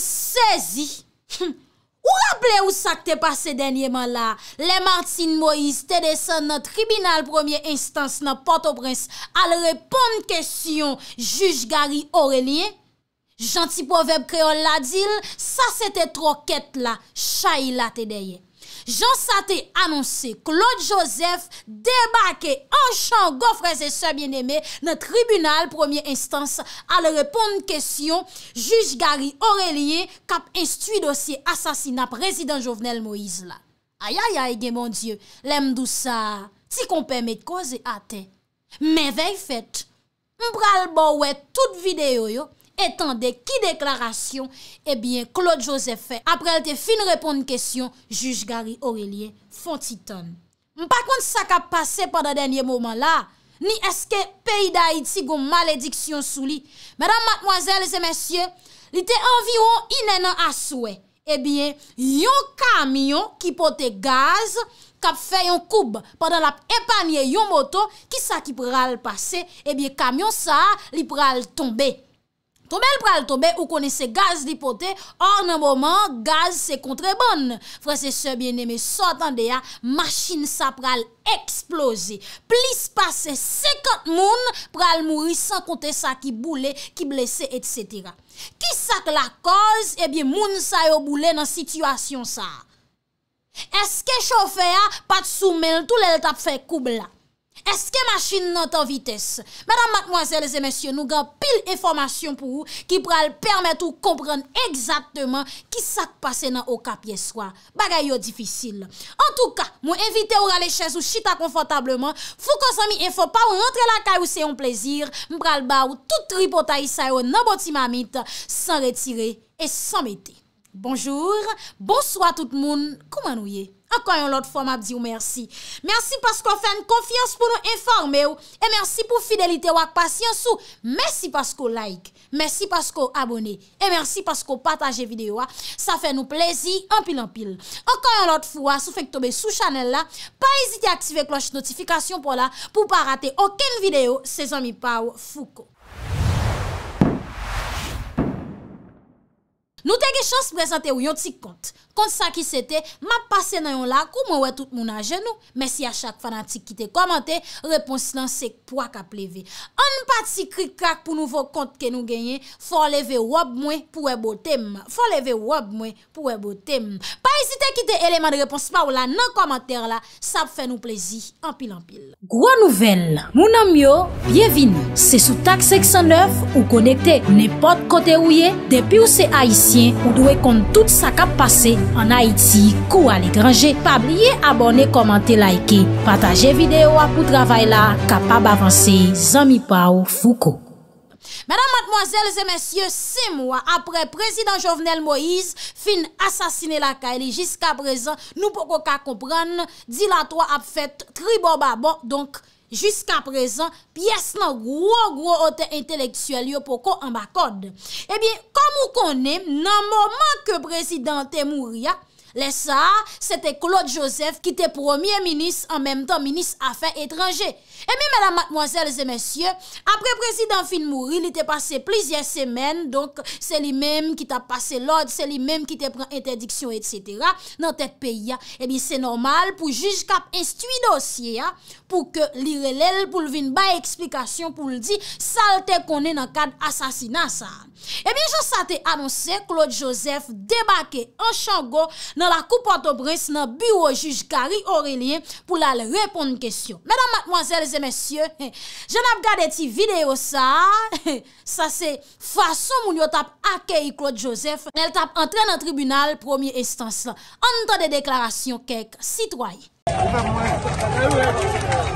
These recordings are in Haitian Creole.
Sezi Ou raple ou sa kte pase denye man la Le Martin Moïse Tede san nan tribunal premier instance Nan Port-au-Prince Al repon kestyon Juge Gary Aurelien Janti poveb kreol la dil Sa se te troket la Chayi la tedeye Jean Saté annonsé Claude Joseph débake en chan Goffrez et sa bien-aimé na tribunal premier instance alè reponde kèsyon Juge Gary Aurélie kap instuit dossier asasina prezident Jovenel Moïse la. Ayayay gen mon dieu, lem dou sa, ti kon pèmèd koze ate. Mè vey fèt, mbral bo wè tout videyo yo, Etan de ki deklarasyon? Ebyen, eh Claude Joseph Faye. Aprel te fin repon n kesyon, Juge Gary Aurelien Fontiton. Mpa kont sa kap pase padan denye mouman la, ni eske peyi da Haiti goun malediksyon sou li. Madame, mademoiselles et messieurs, li te envi wou inen an aswe. Ebyen, yon kamyon ki pote gaz kap fey yon koub padan la epanye yon moto ki sa ki pral pase. Ebyen, eh kamyon sa li pral tombe. Tome l pral tobe ou kone se gaz dipote, an anboman gaz se kontre bon. Frase se biene me sotan de ya, machin sa pral eksplose. Plis pase sekat moun pral mouri san konte sa ki boule, ki blese, etc. Ki sak la koz, ebyen eh moun sa yo boule nan situasyon sa. Eske choufe ya, pat soumel, tou l el tap fe koubla. Eske machin nan tan vites? Madame, mademoiselles et messieurs, nou gan pil informasyon pou ou ki pral permet ou kompran exactement ki sak pase nan o kap yeswa. Bagay yo difisil. En tou ka, mwen evite ou rale chèz ou chita konfortableman, fou konsomi enfo pa ou rentre la kay ou se yon plezir, mpral ba ou tout ripotay sa yo nan boti mamit, san retire et san bete. Bonjour, bonsoi tout moun, kouman ou ye? Ankan yon lot fwa mab diyo mersi. Mersi paskwa fèn konfians pou nou informe ou. E mersi pou fidelite wak pasyans ou. Mersi paskwa ou like. Mersi paskwa ou abone. E mersi paskwa ou pataje videyo ou. Sa fè nou plezi anpil anpil. Ankan yon lot fwa sou fèk tobe sou chanel la. Pa ezite aktive kloche notifikasyon pou la. Pou pa rate oken videyo se zon mi pa ou fuko. Nou te ge chans prezante ou yon ti kont. Kont sa ki se te, map pase nan yon la, kou mwen wè tout moun anjen nou. Mè si a chak fanatik ki te komante, repons nan sek pou ak a pleve. An pati krik krak pou nou vò kont ke nou genye, fò leve wòb mwen pou wè e botem. Fò leve wòb mwen pou wè e botem. Pa esite ki te eleman de repons pa ou la nan komante la, sa pou fè nou plezi, anpil anpil. Gwa nouvel, moun anmyo, bievin, se sou tak seksan 9, ou konekte, ne pot kote ou ye, depi ou se a ici, Ou dwe kont tout sa kap pase an Haiti kou al e grange Pa blye abone, komante, laike Pataje videyo apou travay la Kapab avanse, zami pa ou fuko Madame, mademoiselles et messieurs Se mwa apre prezident Jovenel Moïse Fin asasine la kaile Jiska prezant nou poko ka kompran Di la to ap fete kribon babon Donk Jusk an prezant, piyes nan gwo gwo ote inteleksuel yo poko an bakod. Ebyen, eh kam ou konen, nan mouman ke prezidenten mou riyak, Lè sa, se te Claude Joseph ki te premier minis an menm tan minis afen etranje. E mi, madame, mademoiselles et messieurs, apre prezident Finn Mourie, li te pase plizien semen, donk se li menm ki te pase l'od, se li menm ki te pren interdiksyon, etc., nan tet peyi. E mi, se normal pou juj kap estui dosye, pou ke li relèl pou lvin bay eksplikasyon pou ldi salte konen an kad asasinansan. Ebyen eh jous sa te anonsen Claude Joseph debake en chango Nan la coupe Portobres Nan bureau juge Gary Aurelien Pou eh, la le repon n kesyon Mèdam matmoazèles et mèsyè Je n ap gade ti video sa Sa se fason moun yo tap Akei Claude Joseph N el tap entre nan tribunal Premier estance la An n tan de deklarasyon kek sitway Mèdam mouè Mèdam mouè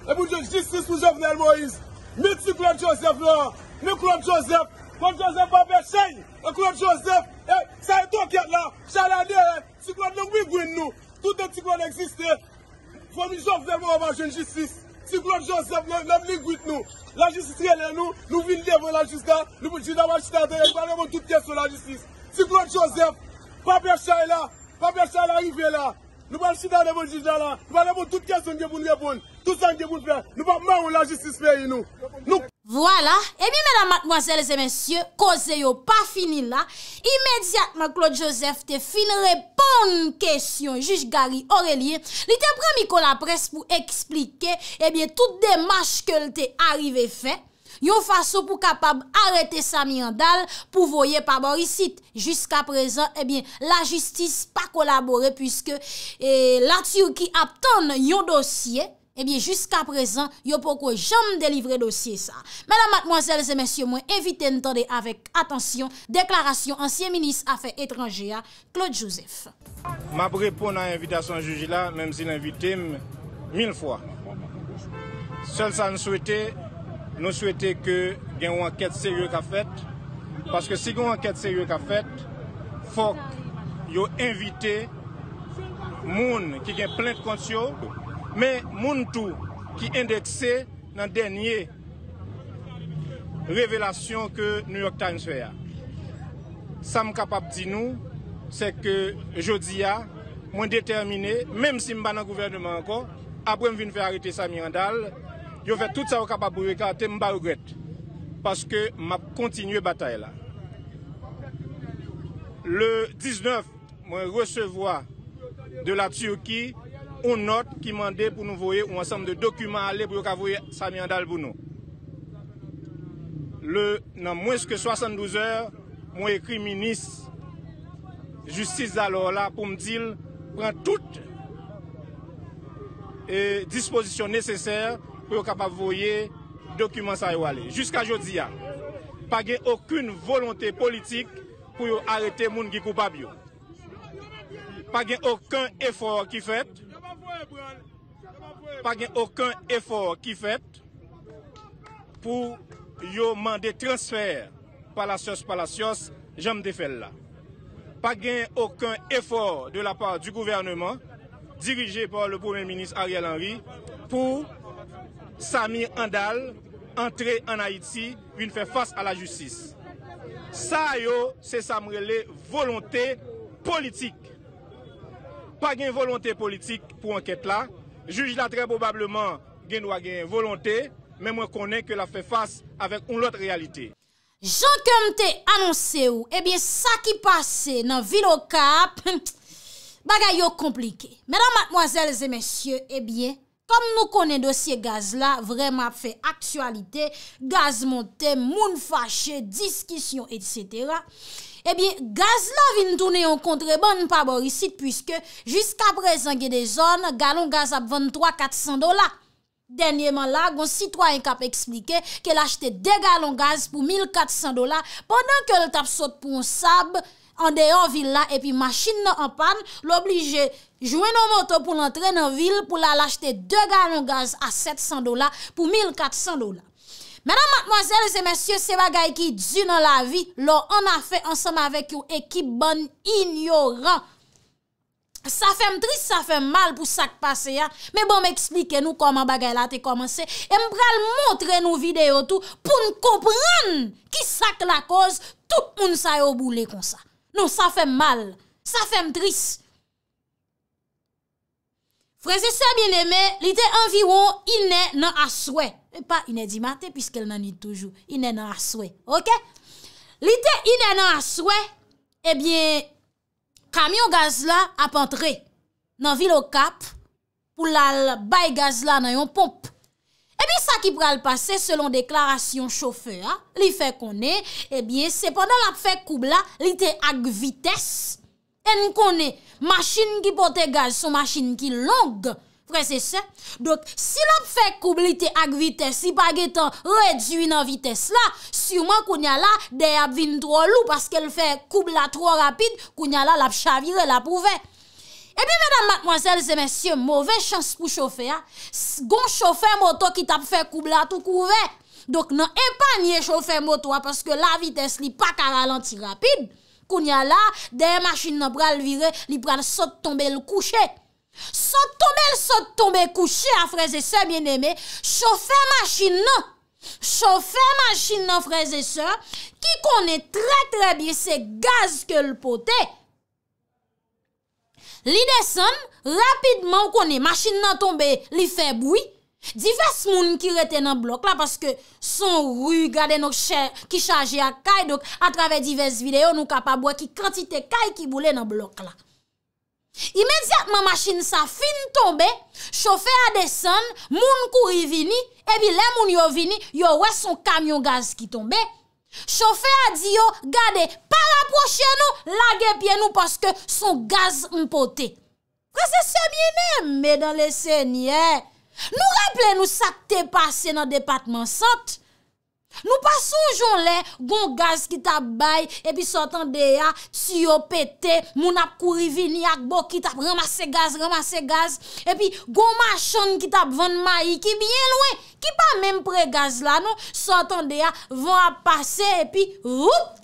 E moun jok jistis moun jok fner moun iz. Meti si kron Josef la. Ne kron Josef. Kron Josef pa pe chay. E kron Josef. E, sa eton ket la. Chay e, la de. Si kron loun mou igwin nou. Tout de ti kron eksiste. Fon mi jok fner moun avan jen jistis. Si kron Josef loun mou igwin nou. La jistis kele nou. Nou vin devon la jistat. Nou moun jistat man chita de. E moun tout keson la jistis. Si kron Josef. Pa pe chay la. Pa pe chay la ive la. Nou man chita de moun jistat la. Nou man Tou san genpoun fè, nou pa mè ou la justice fè yon nou. Voilà, e mi mèdame, mwazèlèzè, mèsyè, koze yo pa fini la, imèdiatman Claude Joseph te fin repon kèsyon, juj Gari Orélie, li te prè mi kon la pres pou eksplike, e eh biè, tout de mâch ke lte arrive fè, yon fason pou kapab arète sa miandal, pou voye pa borisit. Jusk aprezen, eh e biè, la justice pa kolabore, pwiske eh, la Turki aptan yon dosye, Ebyen, eh jiska prezant, yo pokwe jom delivre dosye sa. Mèdam, matmoazèl, zè mèsyo mwen evite n'tande avèk atansyon, deklarasyon ansyen minis afè etranje a Claude Joseph. Mè brepon nan evite a son juji la, mèm si l'invite m, mil fwa. Sèl sa n souwete, nou souwete ke gen wanket seriò ka fèt. Paskè si gen wanket seriò ka fèt, fòk yo evite moun ki gen plèn de kontsyon... Men moun tou ki endekse nan denye revelasyon ke New York Times fe ya. Sa m kapap di nou, se ke jodi ya, mwen determine, menm si m ban nan gouvernement anko, apre m vin fe arete sa mirandal, yo ve tout sa w kapap bouwe ka, te m ba ou gret. Paske m ap kontinye bataye la. Le 19 mwen resevoa de la Turki, ou not ki mande pou nou voye ou ansanm de dokumen ale pou yo ka voye Samia Dalbounou. Le nan mweske 72 er mwen ekri minis justice alor la pou mdil pran tout e disposisyon neseser pou yo ka pa voye dokumen sa yo ale. Juska jodi ya pa gen okun volonte politik pou yo arete moun ki koupab yo. Pa gen okun efor ki fèt pas aucun effort effort qui pour pour yo transfert palacios palacios la me pas là pas gain aucun effort de la part du gouvernement dirigé par le premier ministre Ariel Henry pour Samir Andal entrer en Haïti une faire face à la justice ça yo la volonté politique pa gen volante politik pou anket la, juj la tre bobableman gen wagen volante, men mwen konen ke la fe fase avèk ou lote eh realite. Jean Kemte anonse ou, ebyen sa ki pase nan vilokap, bagay yo komplike. Menan matmoazelze mensyo, ebyen, eh kom nou konen dosye gaz la, vreman fe aksualite, gaz montè, moun fache, diskisyon, etc., Ebi, eh gaz la vin toune yon kontrebon nan paborisit pwiske, jiska prezen gen de zon, galon gaz ap 23 400 dola. Denyeman la, goun sitwa yon kap eksplike ke lachete 2 galon gaz pou 1 400 dola pandan ke l tap sot pou yon sab, ande yon villa, epi machin nan anpan, l'oblige jouen yon moto pou l'entren yon vil pou la lachete 2 galon gaz ap 700 dola pou 1 400 dola. Mè nan matmoazèles e mèsyè, se bagay ki djou nan la vi, lò an a fè ansèm avèk yo ekip bon ignoran. Sa fèm tris, sa fèm mal pou sak pase ya, mè bon mè eksplike nou koman bagay la te komanse, mpral montre nou videyo tou pou n'kopran ki sak la koz, tout moun sa yo boule kon sa. Non, sa fèm mal, sa fèm tris. Frèze se bienemè, li te anviwo inè nan aswè. E pa inè di mate, piskèl nan ni toujou. Inè nan aswe, ok? Lite inè nan aswe, ebyen, eh kamyon gaz la ap entre nan vilo kap, pou lal bay gaz eh eh la nan yon pomp. Ebyen, sa ki pral pase, selon deklarasyon chofe, li fe konen, ebyen, sepondan ap fe koubla, li te ak vites, en konen, masin ki pote gaz, son masin ki long, Prese se, dok si lop fe koublite ak vites, si pa getan redwi nan vites la, surman kounyala dey ap vin tro lou paske l fe koubla tro rapide, kounyala lap chavire la pou ve. E pi menan matmozèl, zemensye, mouve chans pou choufe, ha. Gon choufe moto ki tap fe koubla tou kouve. Dok nan epanye choufe moto, apaske la vites li pakara lanti rapide, kounyala dey machin nan pral vire, li pral sot tombe l kouche. Sot tombe l sot tombe kouche a freze se mjen eme, chofè machin nan, chofè machin nan freze se, ki konè tre tre bi se gaz ke l pote. Li desen, rapidman konè machin nan tombe li feboui, divers moun ki rete nan blok la, paske son rü gade nok chè ki chaje a kay, a trave divers videyo nou kapabwa ki kantite kay ki boule nan blok la. Imediat ma machine sa fin tombe, chofe a desen, moun kouri vini, ebi lè moun yo vini, yo wè son kamyon gaz ki tombe. Chofe a di yo gade, pa raproche nou, lage pye nou paske son gaz mpote. Kwa se se bine, mè dan le se nye. Nou rapple nou sa te pase nan departement sante. Nou pason joun lè, gon gaz ki tap bay, epi sotan deya, siyo pete, moun ap kuri vini ak bo ki tap ramase gaz, ramase gaz, epi gon machon ki tap van mayi ki bien lwen, ki pa men pre gaz la nou, sotan deya, van ap pase, epi vup,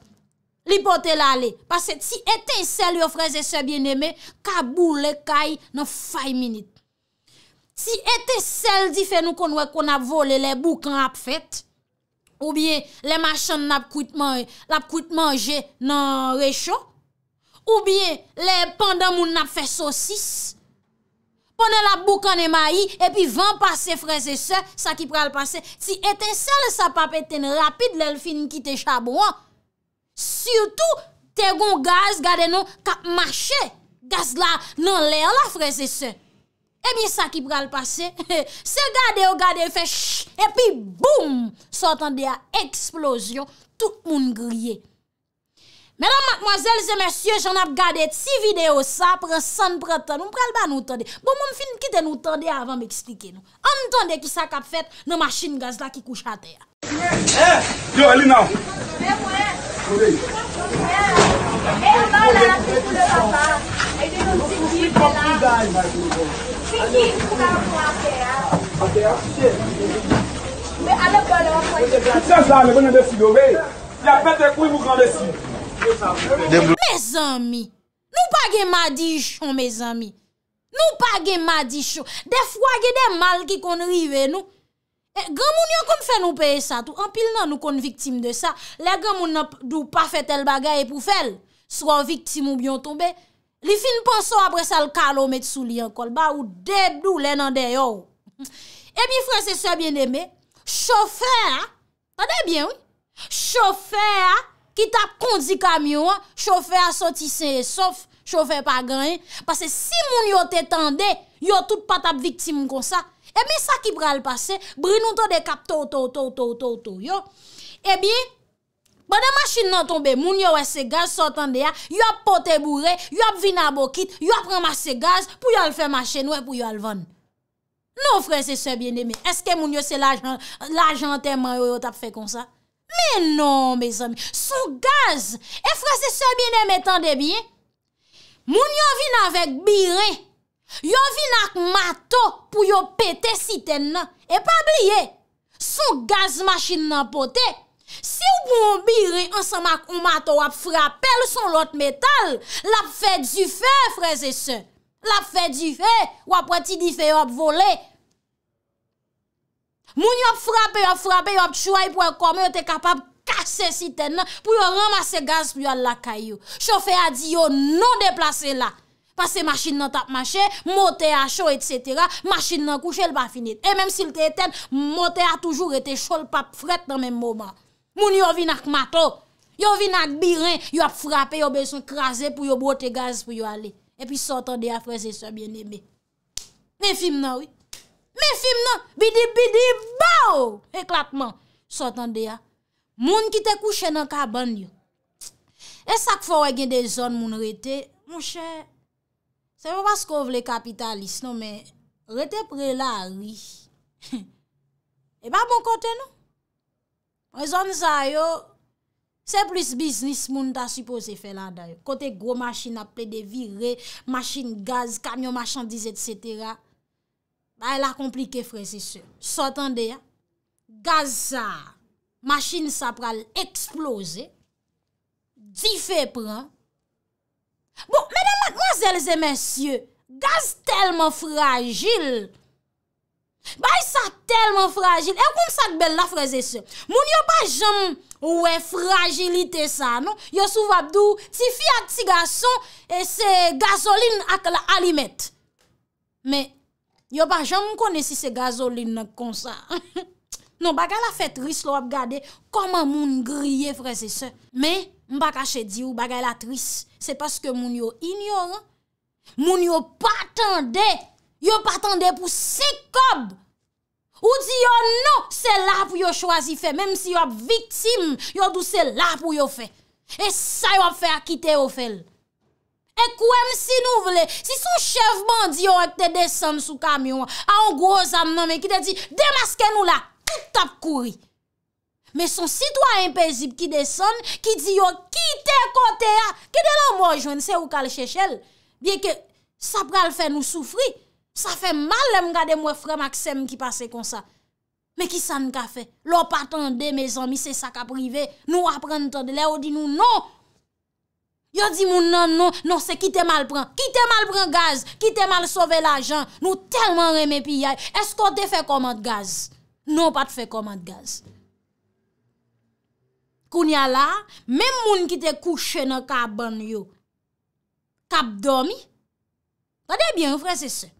li pote la lè. Pase ti ete sel yo freze se bien eme, kabou le kay nan fay minit. Ti ete sel di fe nou konwe kon ap vole le bou kan ap fet, Ou biye, le machan nap kout manje nan rechon. Ou biye, le pandan moun nap fe sosis. Pwene la boukan e mayi, epi van pase freze se, sa ki pral pase. Ti eten sel sa papeten rapide lel fin ki te chabouan. Surtou, te gon gaz gade nou kap mache gaz la nan lè la freze se. Eh ça qui qui le passé, c'est garder au gade fait, et puis boum, ça de a explosion, tout le monde mademoiselles Mesdames messieurs, messieurs, j'en regardé gade vidéos, ça prend 100, ça nous tan, nou pral pas nous le Bon, mon fin qui te nous avan avant nous nous, qui ça qui fait dans gaz là qui couche à terre. Eh, yo, le Mes ami, nou pa gen madichon, mes ami. Nou pa gen madichon. De fwa gen de mal ki kon rive nou. Eh, gamoun yon kon fè nou peye sa tou. An pil nan nou kon viktim de sa. Le gamoun nou pa fè tel bagay pou fèl. Swa viktim ou bion tombe. Li fin ponso apre sa l ka lo met sou li an kol ba ou debdou lè nan de yo. E mi fwese sebyen deme, choufer, tade bien ou, choufer ki tap kondi kamyon, choufer sotise e sof, choufer pa ganye, pase si moun yo te tende, yo tout patap viktim kon sa, e mi sa ki pral pase, brinou to de kap tou tou tou tou tou tou yo. E mi, Bade machin nan tombe, moun yo wè se gaz, sotan de ya, yop pote bouré, yop vin a bokit, yop ramase gaz, pou yo l fè machin, wè e pou yo l van. Nou frese se bine mè, eske moun yo se lajantèman yo tap fè kon sa? Mè non, mè zami, sou gaz, e frese se bine mè tan de biye, moun yo vin avèk bi re, yo vin ak mato pou yo pète siten nan, e pa bliye, sou gaz machin nan potè, Si ou pou moun bire, an san mak ou mato wap frapel son lot metal, lap fè di fè, freze se. Lap fè di fè, wap wè ti di fè wap vole. Moun wap frapè, wap frapè, wap tchouay pou wè komè, wè te kapap kase siten nan pou wè ramase gaz pou wè lakayou. Chofè a di yo non deplase la. Pase masin nan tap mache, motè a chou et cetera, masin nan kouche l pa finit. E menm si l te eten, motè a toujou rete chou l pap fret nan men mouman. Moun yo vin ak mato, yo vin ak birin, yo ap frape, yo beson krasen pou yo bote gaz pou yo ale. E pi sotan de a prese se bien nebe. Me film nan we. Me film nan, bidib, bidib, baou, eklatman. Sotan de a. Moun ki te kouche nan kaban yo. E sak fwa we gen de zon moun rete. E, moun chè, se ve pa sko vle kapitalist nan men, rete pre la wè. E ba bon kote nan. Mwen zon zay yo, se plus bisnis moun ta supose fè la dayo. Kote gro machin apè de virè, machin gaz, kamyon machandiz et cetera. Da y la komplike fè se se. Sotan de ya, gaz sa, machin sa pral eksplose, di fè pran. Bon, menè mademoiselles et messieurs, gaz telman fragil... Bay sa telman fragil Ekoun sa kbel na freze se Moun yo pa jom ouwe fragilite sa non? Yo souvabdou Ti fiat, ti gason E se gazolin ak la alimet Me Yo pa jom konesi se gazolin ak konsa Non bagay la fet tris Lo ap gade Koman moun griye freze se Me mba kache di ou bagay la tris Se paske moun yo ignore Moun yo patande Yo patande pou sikob Ou di yo nou Se la pou yo chwazi fe Mem si yo ap vitim Yo dou se la pou yo fe E sa yo ap fe akite yo fel E kouem si nou vle Si son chef bandi yo akte deson sou kamyon A on gwo zanman me ki te di Demaske nou la Kout ap kouri Me son sitwa impesib ki deson Ki di yo kite kote ya Ki de la mwen jwen se ou kal shechel Biye ke sapral fe nou soufri Sa fè mal lèm gade mwen frè Maxem ki pase kon sa. Mè ki san ka fè? Lò patan de mezon mi se sa ka prive. Nou apren ton de lè ou di nou non. Yo di moun nan non, nan non, se ki te mal pran. Ki te mal pran gaz, ki te mal sove l'ajan. Nou terman reme pi yay. Esko te fè komat gaz? Nou pat fè komat gaz. Koun ya la, mèm moun ki te kouche nan ka ban yo. Kap domi? Gade bien ou frè se se?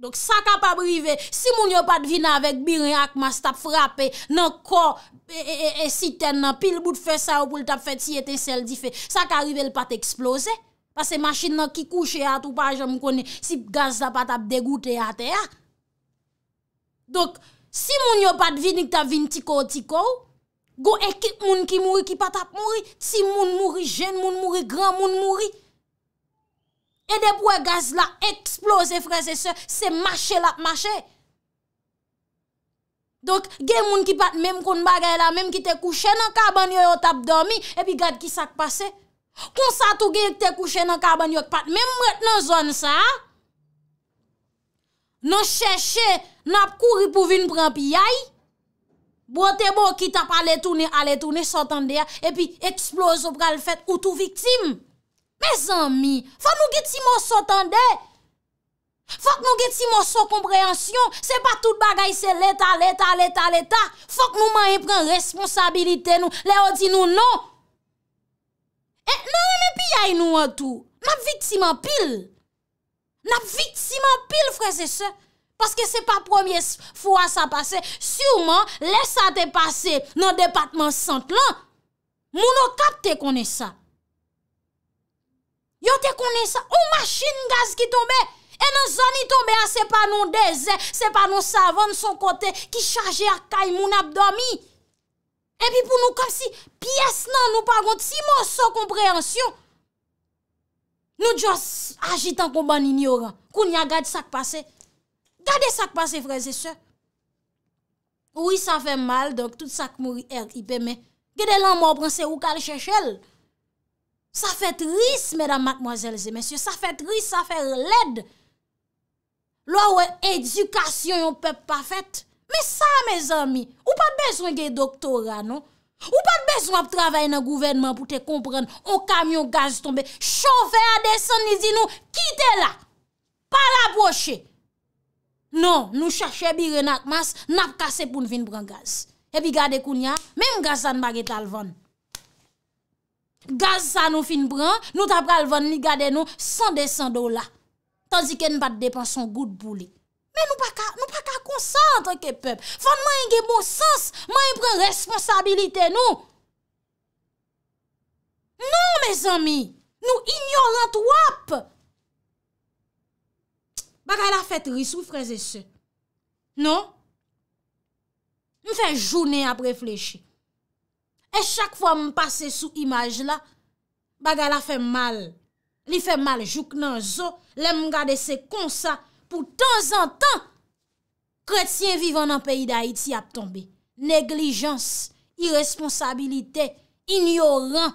Donk sa ka pa brive, si moun yo pat vina avèk bire ak mas tap frape nan kor e siten nan pil bout fè sa ou pou l tap fè ti eten sel di fè, sa ka rive l pat eksplose. Pase masin nan ki kouche at ou pa jèm konè, si gaz la pat ap degoute atè ya. Donk si moun yo pat vini ki ta vini tiko tiko, go ekip moun ki mouri ki pat ap mouri, si moun mouri, jèn moun mouri, gran moun mouri. E depwe gaz la eksplose freze se, se mache la mache. Donk gen moun ki pat mem kon bagay la, mem ki te kouche nan kaban yo yo tap domi, epi gad ki sak pase. Kon sa tou gen ki te kouche nan kaban yo yo pat, mem mret nan zon sa. Nan chè chè, nan ap kou ripou vin pran pi yay. Bote bo ki bon, tap ale toune, ale toune, sotan deya, epi eksplose pral fèt, utou viktime. Mè zanmi, fòk nou get si mò so tande, fòk nou get si mò so kompreansyon, se pa tout bagay se leta, leta, leta, leta, fòk nou man y pren responsabilite nou, le o di nou non. E nan, mè pi yay nou an tou, nap vit si mò pil, nap vit si mò pil freze se, paske se pa premier fwa sa pase, souman lè sa te pase nan depatman sant lan, mounon kat te kone sa. Yo te konen sa, ou machin gaz ki tombe, e nan zoni tombe a se pa nou dezen, se pa nou savon son kote, ki chaje ak kay moun abdomi. E pi pou nou kom si piyes nan nou paront, si moun son komprehensyon, nou jos agitan kon ban inyoran, koun ya gade sak pase. Gade sak pase freze se. Ou yi sa fe mal, donk tout sak moun er ipe me. Gede lan mou aprense ou kal chechel. Sa fèt ris, mèdam matmoazèl zè mèsyè, sa fèt ris, sa fèt lèd. Lò wè edukasyon yon pep pa fèt. Mè sa, mèz amy, ou pa dbezwen gè doktorat, nou? Ou pa dbezwen ap travay nan gouvenman pou te kompren, ou kamyon gaz tombe, chanfè adesan nizinou, kite la, pa la broche. Non, nou chache bi renak mas, nap kase pou nou vin bran gaz. E bi gade koun ya, mèm gazan bagè talvan. Gaz sa nou fin pran, nou tap pral ven ni gade nou 100 de 100 dola. Tansi ke nou bat depan son gout bouli. Men nou pa ka konsantre ke pep. Fon man yon gen mou sens, man yon pren responsabilite nou. Non, mes ami, nou ignorante wap. Bakal la fet risou freze se. Non? Mwen fè jounen ap reflechi. E chak fwa m pase sou imaj la, bagay la fe mal. Li fe mal jouk nan zo, le m gade se konsa. Pou tan zan tan, kretien vivan nan peyi da iti ap tombe. Neglijans, irresponsabilite, ignoran,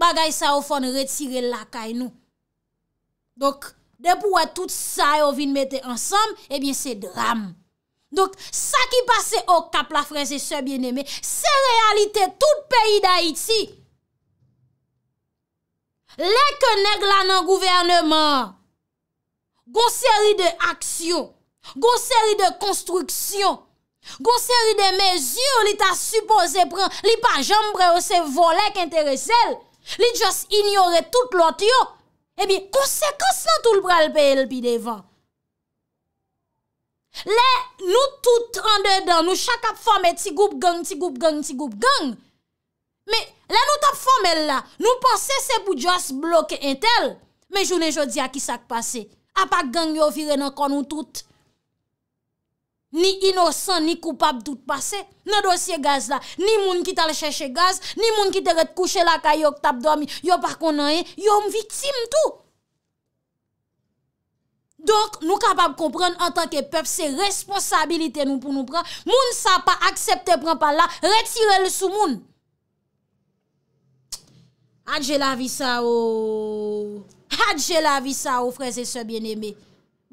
bagay sa ou fon retire lakay nou. Dok, de pou wè tout sa ou vin mette ansam, ebyen eh se dram. Donk, sa ki pase ou kap la freze se bien eme, se realite tout peyi da iti. Leke neg lan an gouvernement, gonseri de aksyon, gonseri de konstruksyon, gonseri de mezyon li ta supose pran, li pa jompre ou oh, se volek interesel, li jos ignore eh non, tout lot yo, ebi konsekons nan tout pral peye lpi devan. Le nou tout an dedan, nou chak ap fome ti goup gang, ti goup gang, ti goup gang Me le nou tap fome la, nou pan sese pou just bloke entel Me jounen jodi a ki sak pase, apak gang yo vire nan kon nou tout Ni inosan, ni koupap tout pase, nan dosye gaz la, ni moun ki tal cheshe gaz Ni moun ki teret kouche la ka yo tap domi, yo par konan en, eh? yo mviktim tout Donk nou kapap kompren en tanke pep se responsabilite nou pou nou pran. Moun sa pa aksepte pran pa la. Retire le sou moun. Adje la vi sa ou. Adje la vi sa ou freze se bieneme.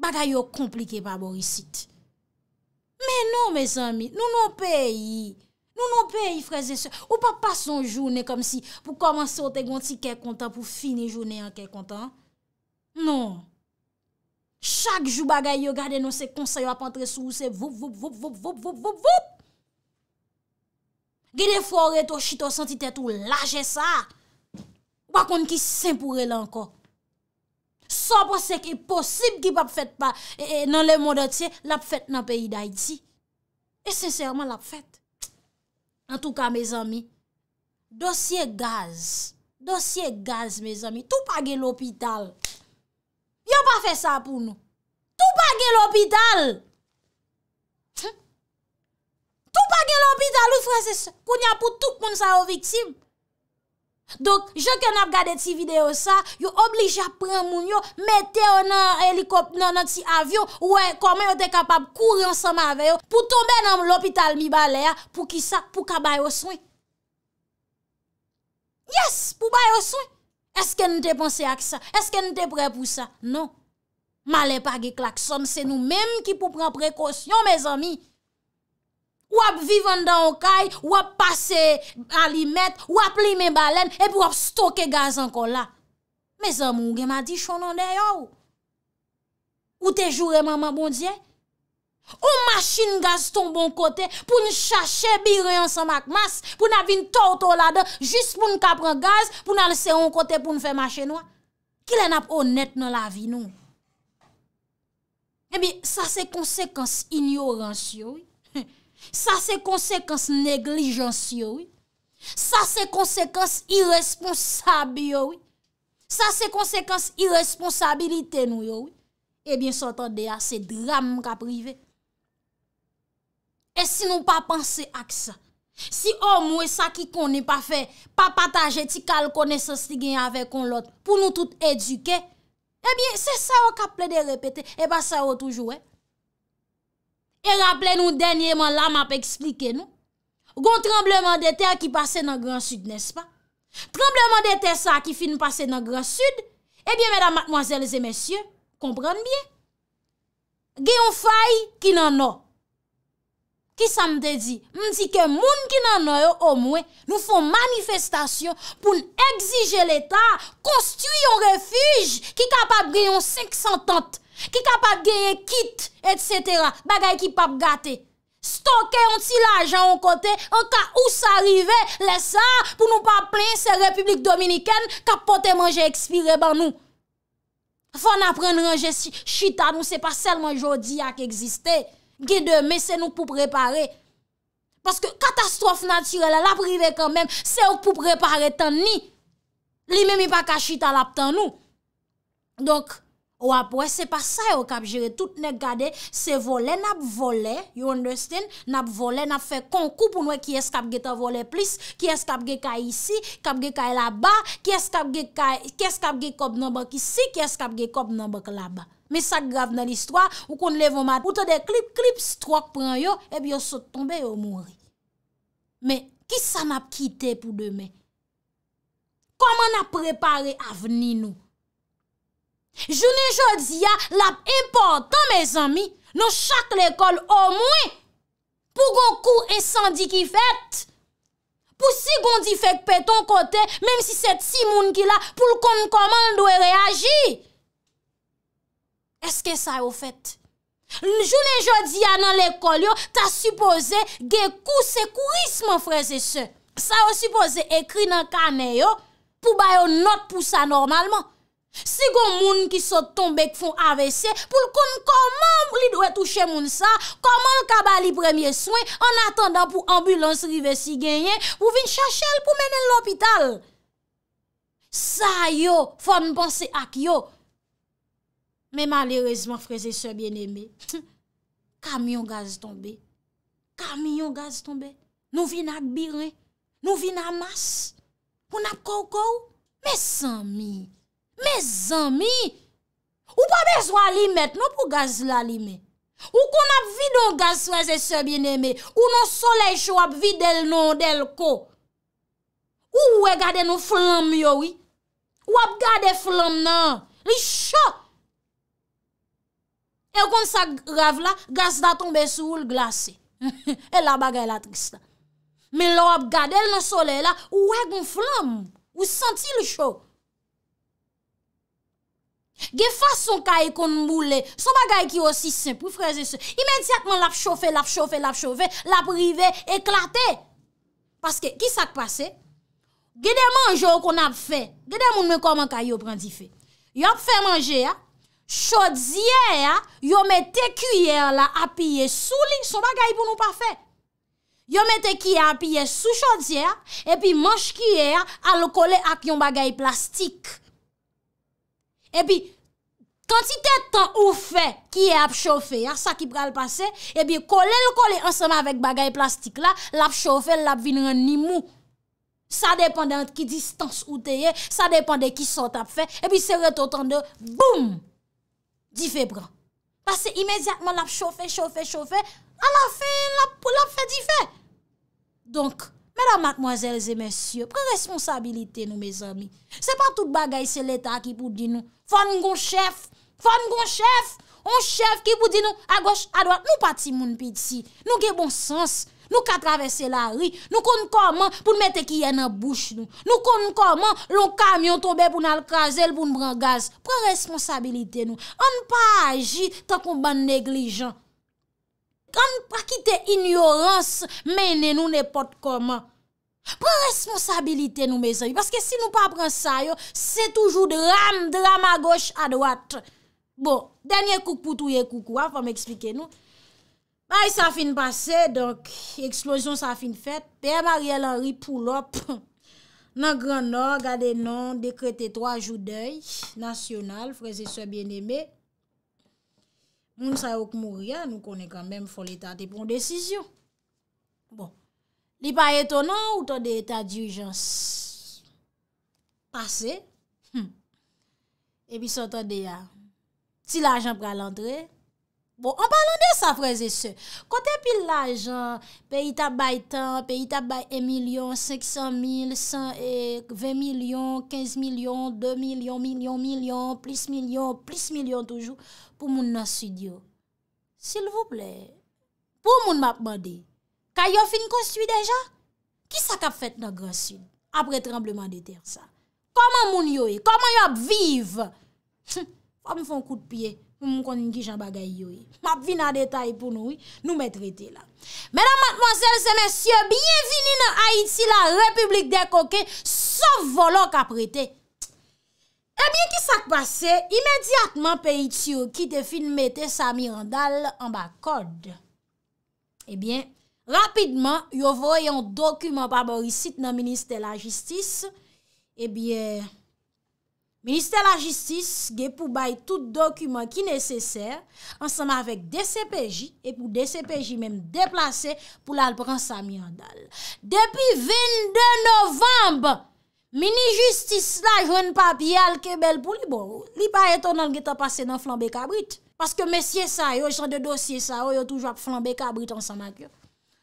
Bada yo komplike pa borisit. Menon mes ami. Nou nou peyi. Nou nou peyi freze se. Ou pa pa son jounen kom si pou komanse o te gonti kek kontan pou fini jounen an kek kontan. Non. Chak jou bagay yo gade nou se konseyo apantresou se voup voup voup voup voup voup voup voup voup Gide fwore to chito sentite to laje sa Wakon ki senpoure lan ko Sopase ki posib ki pap fwet pa nan le mwoda tiye Lap fwet nan peyi da iti E sensèrman lap fwet An tou ka mez ami Dosye gaz Dosye gaz mez ami Tou pa gen l'opital Yo pa fe sa pou nou. Tou pa gen l'hôpital. Tou pa gen l'hôpital ou fwese se. Koun ya pou tout moun sa yo viktim. Dok, jo ken ap gade ti video sa, yo oblija pren moun yo, mete yo nan helikop nan nan ti avyon, koman yo te kapap kouri ansama aveyo, pou tombe nan l'hôpital mi bale ya, pou ki sa, pou ka bayo swen. Yes, pou bayo swen. Eske nou te pense ak sa? Eske nou te pre pou sa? Non. Malè pa ge klakson. Se nou mèm ki pou pran prekosyon, mèz amy. Wap vivan dan okay, wap pase alimet, wap li mè balen, ep wap stoke gaz anko la. Mèz amy, ou gen ma di chonan de yo? Ou te jure maman bondye? Ou machin gaz ton bon kote pou nou chache bi reyon san mak mas, pou nou avin tol tol la de, jist pou nou kapren gaz, pou nou alese yon kote pou nou fe machin nou? Ki lè nap onet nou la vi nou? Ebi, eh sa se konsekans ignorans yoy, sa se konsekans neglijans yoy, sa se konsekans iresponsabi yoy, sa se konsekans iresponsabilite nou yoy, ebi, eh sotan de a, ah, se dram ka prive. Si nou pa panse ak sa Si om ou e sa ki koni pa fe Pa pataje ti kal kone sa si gen yon ave kon lot Pou nou tout eduke Ebyen se sa ou ka ple de repete Eba sa ou toujou e E rappele nou denye man la ma pe eksplike nou Gon trembleman de te a ki pase nan Grand Sud nespa Trembleman de te sa a ki fin pase nan Grand Sud Ebyen mèdam matmoazèles e mèsyè Kompran bie Gen yon faye ki nan nou Ki sa mde di? Mdi ke moun ki nanayon omwe, nou foun manifestasyon pou nou exige l'Etat, konstuy yon refuj ki kapap geyon 500 tent, ki kapap geyen kit, etc. Bagay ki pap gate. Stoke yon ti lajan yon kote, yon ka ou sa rive, lesa pou nou pa plen se Republik Dominikene kapote manje ekspire ban nou. Fon apren ronges chita nou se pa selman jodi ya ki egziste. Gede, mese nou pou prepare. Paske katastrofe natyrele, la prive kanmen, se ou pou prepare tan ni. Li men mi pa kashi talap tan nou. Donk, wapwe, se pa sa yo kap jire. Tout ne gade, se vole, nap vole, you understand? Nap vole, nap fe konkou pou noue ki es kap ge ta vole plis, ki es kap ge ka yisi, e kap ge ka yilaba, ki es kap ge kop nabak isi, ki es kap ge kop nabak laba. Me sa grav nan l'histoire, ou kon levon mat, ou te de klip, klip, strok pran yo, e bi yo sot tombe yo mounri. Me, ki sa nap kite pou demen? Koman ap prepare avni nou? Jounen joudzi ya, lap important, me zami, nou chak l'ekol o mwen, pou goun kou esandi ki fet. Pou si goun di fek peton kote, menm si set si moun ki la, pou l'konn koman l'dowe reagi. Eske sa yo fèt? Jounen jodi ya nan l'ekol yo, ta supose gen kousekourisme freze se. Sa yo supose ekri nan kane yo, pou bayo not pou sa normalman. Si gon moun ki sot tombek fon AVC, pou l'konn koman li dwe touche moun sa, koman l'kaba li premye swen, an atanda pou ambulans rive si genyen, pou vin chache l pou menen l'hopital. Sa yo fòm ponsè ak yo, Me malerezman freze se bieneme, kamyon gaz tombe, kamyon gaz tombe, nou vi nan biren, nou vi nan mas, pou nan koukou, me zanmi, me zanmi, ou pa bezwa li met non pou gaz la li me, ou kon ap vi don gaz freze se bieneme, ou nan solej wap vi del non del ko, ou wap gade nou flanm yo, wap gade flanm nan, li chok, yo e kon sa grav la, gaz da tombe sou ou glase. E la bagay la trista. Men lo ap gade, el nan sole la, ou wèk moun flam, ou senti le chou. Ge fason kaye kon mboule, son bagay ki osi semp, ou freze semp, imèntiakman lap choufe, lap choufe, lap choufe, lap rive, eklate. Paske, ki sak pase? Ge de manjou kon ap fe, ge de moun mè koman kaye yo prendi fe. Yo ap fe manjou ya, Chodziye ya, yo mette kuyere la apiye sou lin, son bagay pou nou pa fe. Yo mette kuyere apiye sou chodziye ya, epi manj kuyere ya, alo kole ak yon bagay plastik. Epi, kantite tan ou fe kiye api chofe ya, sa ki pral pase, epi kole lo kole ansama avik bagay plastik la, lap chofe, lap vinran ni mou. Sa depande ki distanse ou teye, sa depande ki sot api fe, epi se retotande, boum! Di febra. Pase imediatman lap chofe, chofe, chofe. A la fe, lap po lap fe di fe. Donk, mèdame, mwazèlze, mèsyò. Pre responsabilite nou, mèzami. Se pa tout bagay se leta ki pou di nou. Fon ngon chef. Fon ngon chef. On chef ki pou di nou. A goche, a doak. Nou pati moun pi di si. Nou ge bon sens. Nou ka travesse la ri, nou konn koman pou nou mette kiye nan bouch nou. Nou konn koman loun kamyon tobe pou nou alkaze, loun pou nou brangaze. Pre responsabilite nou. An pa aji tan kon ban neglijan. An pa kite ignorans menen nou nepot koman. Pre responsabilite nou me zayi. Paske si nou pa apren sa yo, se toujou dram, dram a goch a dwat. Bon, denye kouk pou touye koukou, an fa m'explike nou. Ay, sa fin pase, donk, eksplosyon sa fin fet, Pèm Ariel Henri pou lop, nan Grand Nord, gade nan, dekrete 3 jou dey, nasyonal, freze souye bien eme, moun sa yo k mou ria, nou konen kanmen fol etate pon desisyon. Bon, li pa eto nan, ou ton de etat dirijans pase, e pi son ton de ya, ti la ajan pral antre, e, Bon, an palan de sa fraze se. Kote pil la jan, pe ita bay tan, pe ita bay e milyon, seksan mil, seksan e, ve milyon, kenz milyon, de milyon, milyon, milyon, plis milyon, plis milyon toujou, pou moun nan sud yo. Sil vouple, pou moun map bandi, ka yo fin konstiwi deja? Ki sa ka fèt nan gran sud? Apre trembleman de ter sa. Koman moun yo e? Koman yo ap viv? Pa mifon kou de piye. pou moun konin ki chan bagay yoy. Map vi nan detay pou nou yoy, nou met rete la. Mèdam matmonsel se mèsyè, biyevini nan Haiti la Republik de Koke, sa volon ka prete. Ebyen eh ki sak pase, imediatman pe ityo ki te fin mette sa mirandal an ba kod. Ebyen, eh rapidman, yo voye yon dokumen pa borisit nan Ministè la Justice. Ebyen, eh Ministè la jistis ge pou bay tout dokumen ki nesesèr ansama avèk DCPJ e pou DCPJ mèm deplase pou lal pransami andal. Depi 22 novemb, mini jistis la jwen papi yal kebel pou li bo, li pa etonan ge ta pase nan flambe kabrit. Paske mesye sa yo, jan de dosye sa yo, yo toujwa flambe kabrit ansama kyo.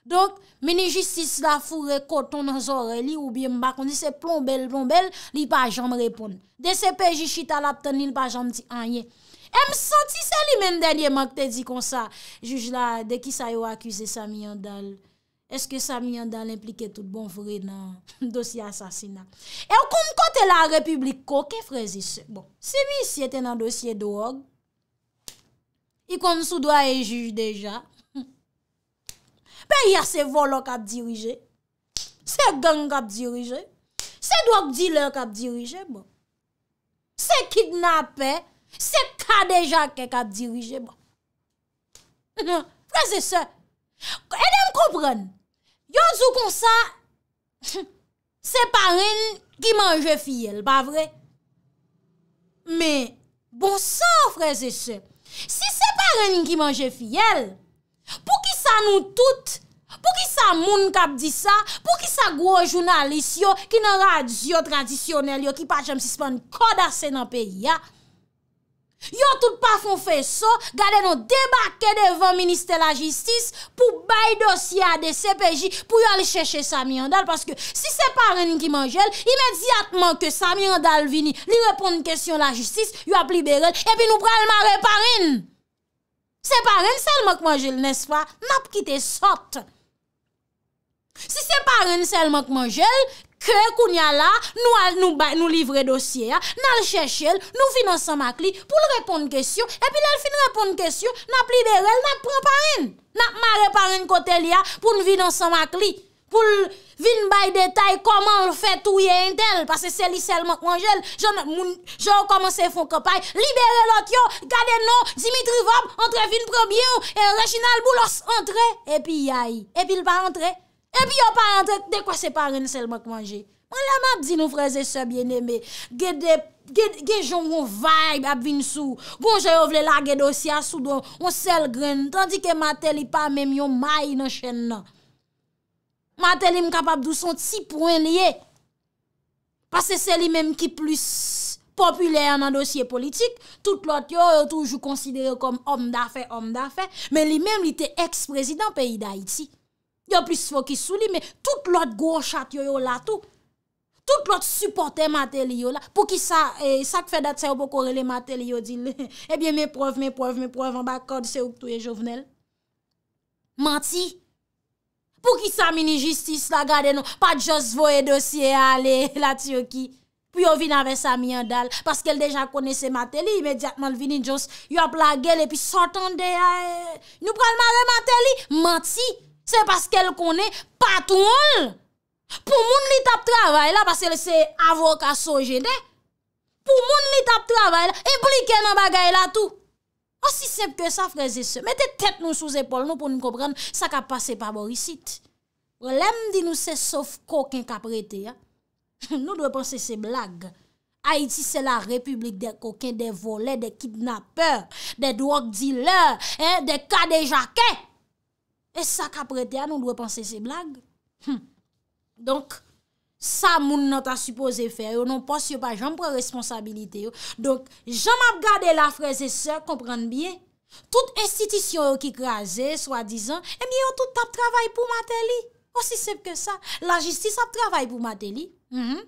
Donk, meni jistis la fure koton nan zore li ou bie mbak. On di se plonbel, plonbel, li pa jom repon. De se pe jishita lapten, li pa jom ti anye. E msati se li men denye mak te di kon sa. Juj la, de ki sa yo akuse Samy Andal. Eske Samy Andal implike tout bon fure nan dosye asasinan. E o konm kote la republik ko, ke frezi se? Bon, se mi si eten nan dosye do or, i kon sou doye juj deja, pe yase volon kap dirije, se gang kap dirije, se doak diler kap dirije, bon. Se kidnape, se kadeja ke kap dirije, bon. Frèze se, edè m komprèn, yon zou kon sa, se parèn ki manje fiyel, pa vre? Me, bon sa, frèze se, se se parèn ki manje fiyel, pouk, Pou ki sa nou tout, pou ki sa moun kap di sa, pou ki sa gwo jounalist yo ki nan radyo tradisyonel yo ki pache msispan kodase nan peya, yo tout pa fon fe so gade nou debake devan minister la jistis pou bay dosye ade CPJ pou yo li chèche Samir Andal. Se pa ren sel mak manjel, nespa, nap kite sote. Si se pa ren sel mak manjel, kre koun yala, nou al nou livre dosye ya, nan l chechel, nou finan sa mak li pou l repon kessyon, epi l el finan repon kessyon, nap liberel, nap pran pa ren. Nap ma repan ren kote li ya pou nou finan sa mak li. pou vin bay detay koman ou fe touye entel pase seli sel mak manjel joun koman se fon kopay libere lot yo, kade nou, dimitri vop entre vin probiyou, rejinal boulos entre, epi yay epi l pa entre, epi yo pa entre dekwa se par en sel mak manjel moun la map di nou freze se bieneme gejoun ou vaib ap vin sou, goun jay ou vle la ge dosi a soudon, ou sel gren tandi ke matel ipa menm yon may nan chen nan Matè li m kapap douson ti poen liye. Pase se li menm ki plus populè an an dosye politik. Tout lot yo yo toujou konsidere kom om da fe, om da fe. Men li menm li te eks prezident peyi da iti. Yo plus fok ki sou li, menm tout lot gwo chat yo yo la tou. Tout lot supporte matè li yo la. Pou ki sa, e sak fe dat se yo pou korele matè li yo di le. Ebyen eh mè prev, mè prev, mè prev, an bak kode se yo pou touye jovenel. Mati. pou ki sa mini jistis la gade nou, pa jost voye dosye ale la tiyoki, pou yo vin ave sa mi yon dal, paske el deja kone se mate li, imediatman vin yon jost yop la gel, epi sortan de ae, nou pral mare mate li, mati, se paske el kone, patoun, pou moun li tap travay la, paske el se avokaso jede, pou moun li tap travay la, e blike nan bagay la tou, Asi semp ke sa freze se, mette tet nou sou zepol nou pou nou kompren, sa ka pase pa borisit. Wolem di nou se sof kokin ka prete ya. Nou dwe panse se blag. Haiti se la republik de kokin, de vole, de kidnapeur, de drug dealer, de kade jaken. E sa ka prete ya, nou dwe panse se blag. Donk. Sa moun not a supose fe, yo non posye pa jom pre responsabilite yo. Donk, jom ap gade la freze se, komprende biye. Tout institisyon yo ki kreaze, swa dizan, e mi yo tout ap travay pou mater li. Osi seb ke sa. La jistis ap travay pou mater li. Mhm.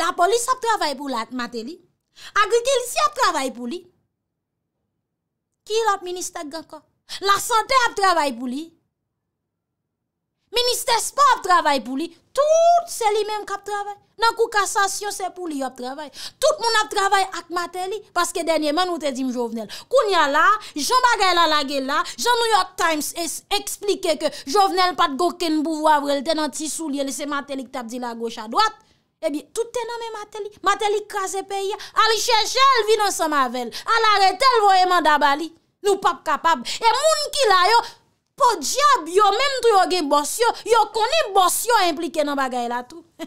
La polis ap travay pou mater li. Agrikel si ap travay pou li. Ki lop minister ganko? La sante ap travay pou li. Minister sport ap travay pou li. Tout se li menm kap travay. Nan kou kassasyon se pou li yop travay. Tout moun ap travay ak Mateli. Paske denye men ou te dim Jouvenel. Koun ya la, Jean-Marie Lalague la, Jean New York Times es explike ke Jouvenel pat goken bouvo avre, el ten an ti sou li, el se Mateli k tap di la goche a doat. Ebi, eh tout ten an men Mateli. Mateli kras e peyi ya. Ali chè chè el vi nan sa mavel. Al are tel voyeman daba li. Nou pap kapab. E moun ki la yo, Po diab, yo menm tou yo gen boss yo, yo konen boss yo implike nan bagay la tou.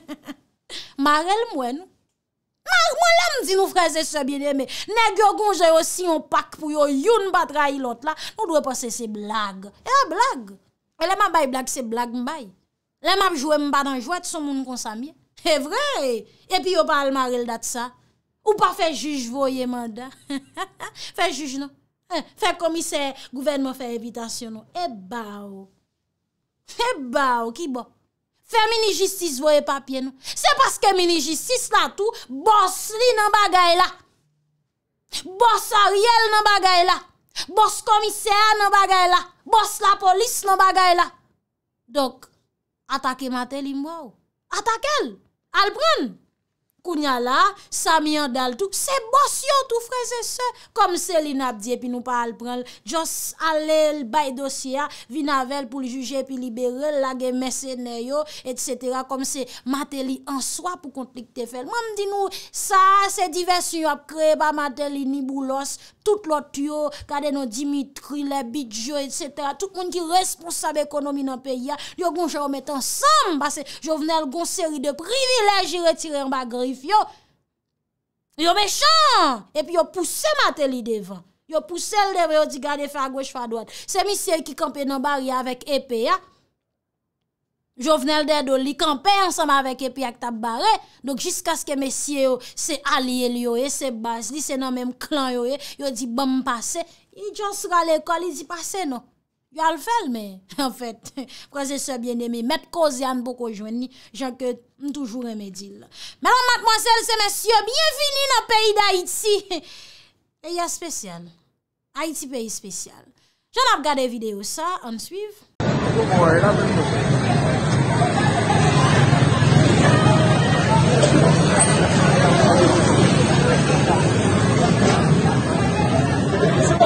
Marel mwen nou. Marel, mwen lèm di nou freze se bide me. Nè gyo goun jè osi yon pak pou yon youn batra yi lot la, nou dwe pasè se blag. E a ah, blag. E lèman bay blag se blag mbay. Lèman jouè mba dan jouèt son moun konsamye. E vre, e. E pi yo parle Marel dat sa. Ou pa fè juj voye manda. Fè juj nou. Fè komisè, gouvenman fè evitasyon nou. E eh ba ou. Oh. E eh ba ou, oh, ki bo. Fè mini jistis voye papye nou. Se paske mini jistis la tou, bos li nan bagay la. Bos a riel nan bagay la. Bos komisè nan bagay la. Bos la polis nan bagay la. Dok, atake matè li mwa ou. Oh. Atake l. Al pran. Pounya la, sa mi an dal tou. Se bos yo tou freze se. Kom se li nap diye, pi nou pa alpren. Jos alel, bay dosya, vinavel pou li juje, pi libere, lage mese neyo, et cetera. Kom se mate li answa pou konflikte fel. Mam di nou, sa, se divers yon ap kre, ba mate li ni boulos, tout lot yo, gade nan Dimitri, le Bidjo, etc. Tout moun ki responsab ekonomi nan peyi ya, yo gonj yo omet ansam, basen, yo vene al gon seri de privilej yi retirer mba grif yo. Yo mechan! Epi yo pousse mateli devan. Yo pousse l devan, yo di gade fa gwech fa dwad. Se mi seri ki kampe nan bari ya avèk epi ya. Jo vnen el dedo li kampen ansanm avek epi ak tabbare. Dok jiskas ke mesye yo se ali el yo e, se bas li, se nan menm klan yo e. Yo di bom pase. Yon sra l ekol, yon di pase no. Yon al fel me, an fèt. Kwa se se bien eme, met ko zyan bok o jwen ni. Jank yo n toujou reme dil. Menon mat mwansel se mesye yo, biyevini nan peyi da Haiti. E ya spesyal. Haiti peyi spesyal. Joun ap gade video sa, ansuiv. Mwen ap gade video sa, ansuiv.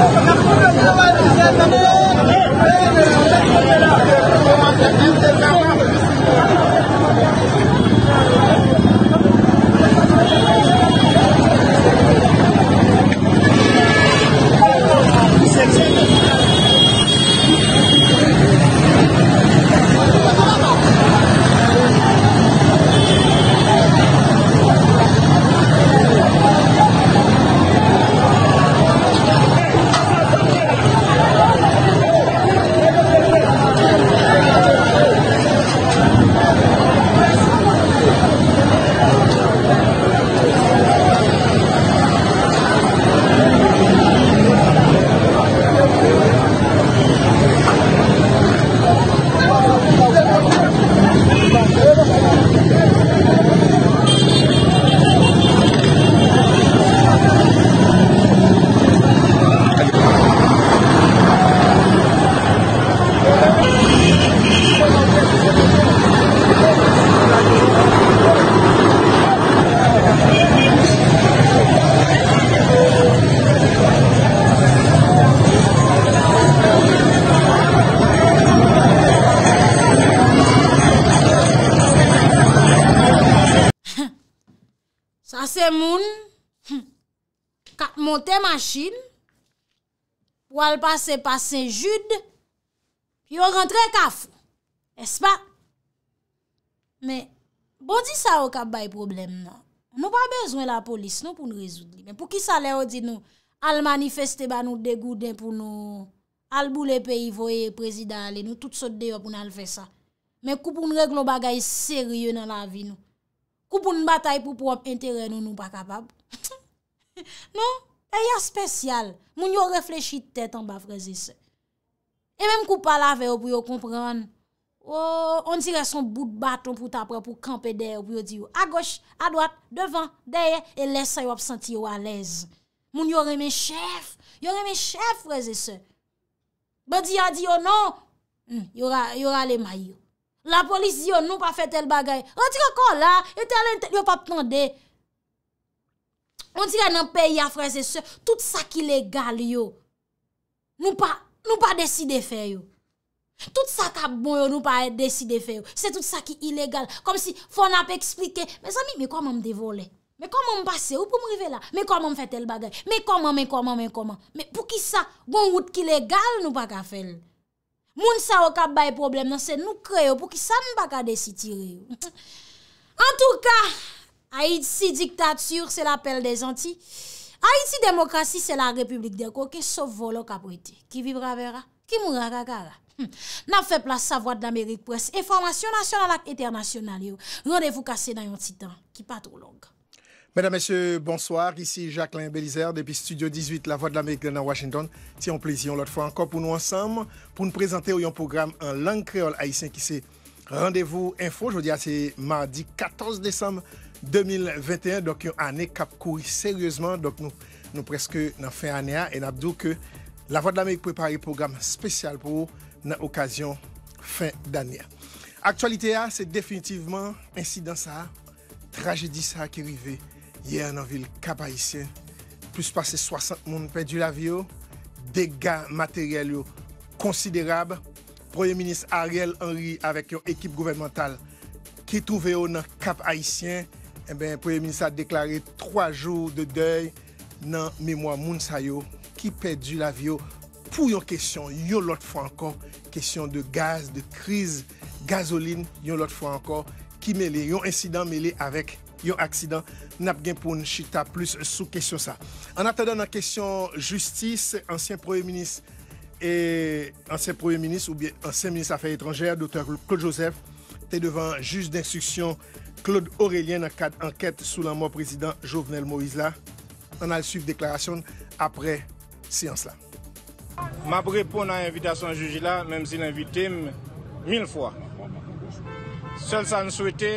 Thank you. se pa Saint Jude pi yo rentre kafou. Ese pa? Men, bon di non? sa yo kap bay problem nan? Mwen pa bezwen la polis nou pou nou rezoud li. Men pou ki sa le o di nou? Al manifesté ba nou degouden pou nou al bou le peyi voye prezidale nou tout sot deyo pou nou al fe sa. Men, kou pou nou reglo bagay serye nan la vi nou. Kou pou nou batay pou pou ap interè nou nou pa kapab. Non? Non? E ya spesyal, moun yo reflechi tete an ba freze se. E menm koupa lave yo pou yo kompran, o, on dire son bout baton pou tapre pou kampe deye yo pou yo diyo, a goch, a doat, devan, deye, e lesa yo ap senti yo alez. Moun yo reme chef, yo reme chef freze se. Badi a diyo non, hmm, yora ale mayo. La polis diyo non pa fe tel bagay, o, ti re kon la, e yo pa ptande, Moun tira nan peyi a freze se, tout sa ki legal yo, nou pa, nou pa deside fe yo. Tout sa ka bon yo, nou pa deside fe yo. Se tout sa ki ilegal, kom si fona pe eksplike, me zan mi, me koman mde vole? Me koman mpase, ou pou mrive la? Me koman mfete l bagay? Me koman, me koman, me koman? Me pou ki sa, goun wout ki legal, nou pa ka fel. Moun sa wakabay problem nan se, nou kre yo, pou ki sa nou pa ka desitire yo. En tout ka, en tout ka, Haïti diktatür, se la pel de zanti. Haïti demokrasi, se la republik deko, ke sovo lo kabwete. Ki vibra vera, ki moura gagara. Na fe plas sa Voit d'Amerik Presse, eformasyon nasyonal ak eternasyonalyo. Rendevou kase nan yon titan, ki patro long. Mèdame, mèsyè, bonsoir. Isi Jacqueline Belizer, depi Studio 18, la Voit d'Amerik denan Washington. Ti yon plesion lot fwa anko pou nou ansam, pou nou prezante ou yon program an lang kreol haïsien ki se. Rendevou, info, jodi a se mardi 14 desamme, 2021, donc une année qui a couru sérieusement. Donc nous, nous presque dans fin année et nous dit que la Voix de l'Amérique prépare un programme spécial pour dans l'occasion fin d'année. Actualité c'est définitivement incident ça, tragédie ça qui est arrivée hier dans la ville cap -Haïtien. Plus de 60 personnes perdu la vie, oh. dégâts matériels oh, considérables. Premier ministre Ariel Henry avec une équipe gouvernementale qui trouvait oh, au cap haïtien eh bien, le Premier ministre a déclaré trois jours de deuil dans la mémoire Mounsayo qui perdu la vie pour une question, une l'autre fois encore, question de gaz, de crise, gasoline, une l'autre fois encore, qui mêlé, un incident mêlé avec un accident. N'a pas pour une chita plus sous question ça. En attendant la question justice, ancien Premier ministre et ancien Premier ministre ou bien ancien ministre des Affaires étrangères, Dr Claude Joseph, était devant juge d'instruction Claude Aurélien nan kat anket sou la mò prezident Jovenel Moïse la nan al suiv deklarasyon apre siyans la. Ma brepon nan evitasyon juji la, mèm si l'invite m, mil fwa. Sèl sa nou souwete,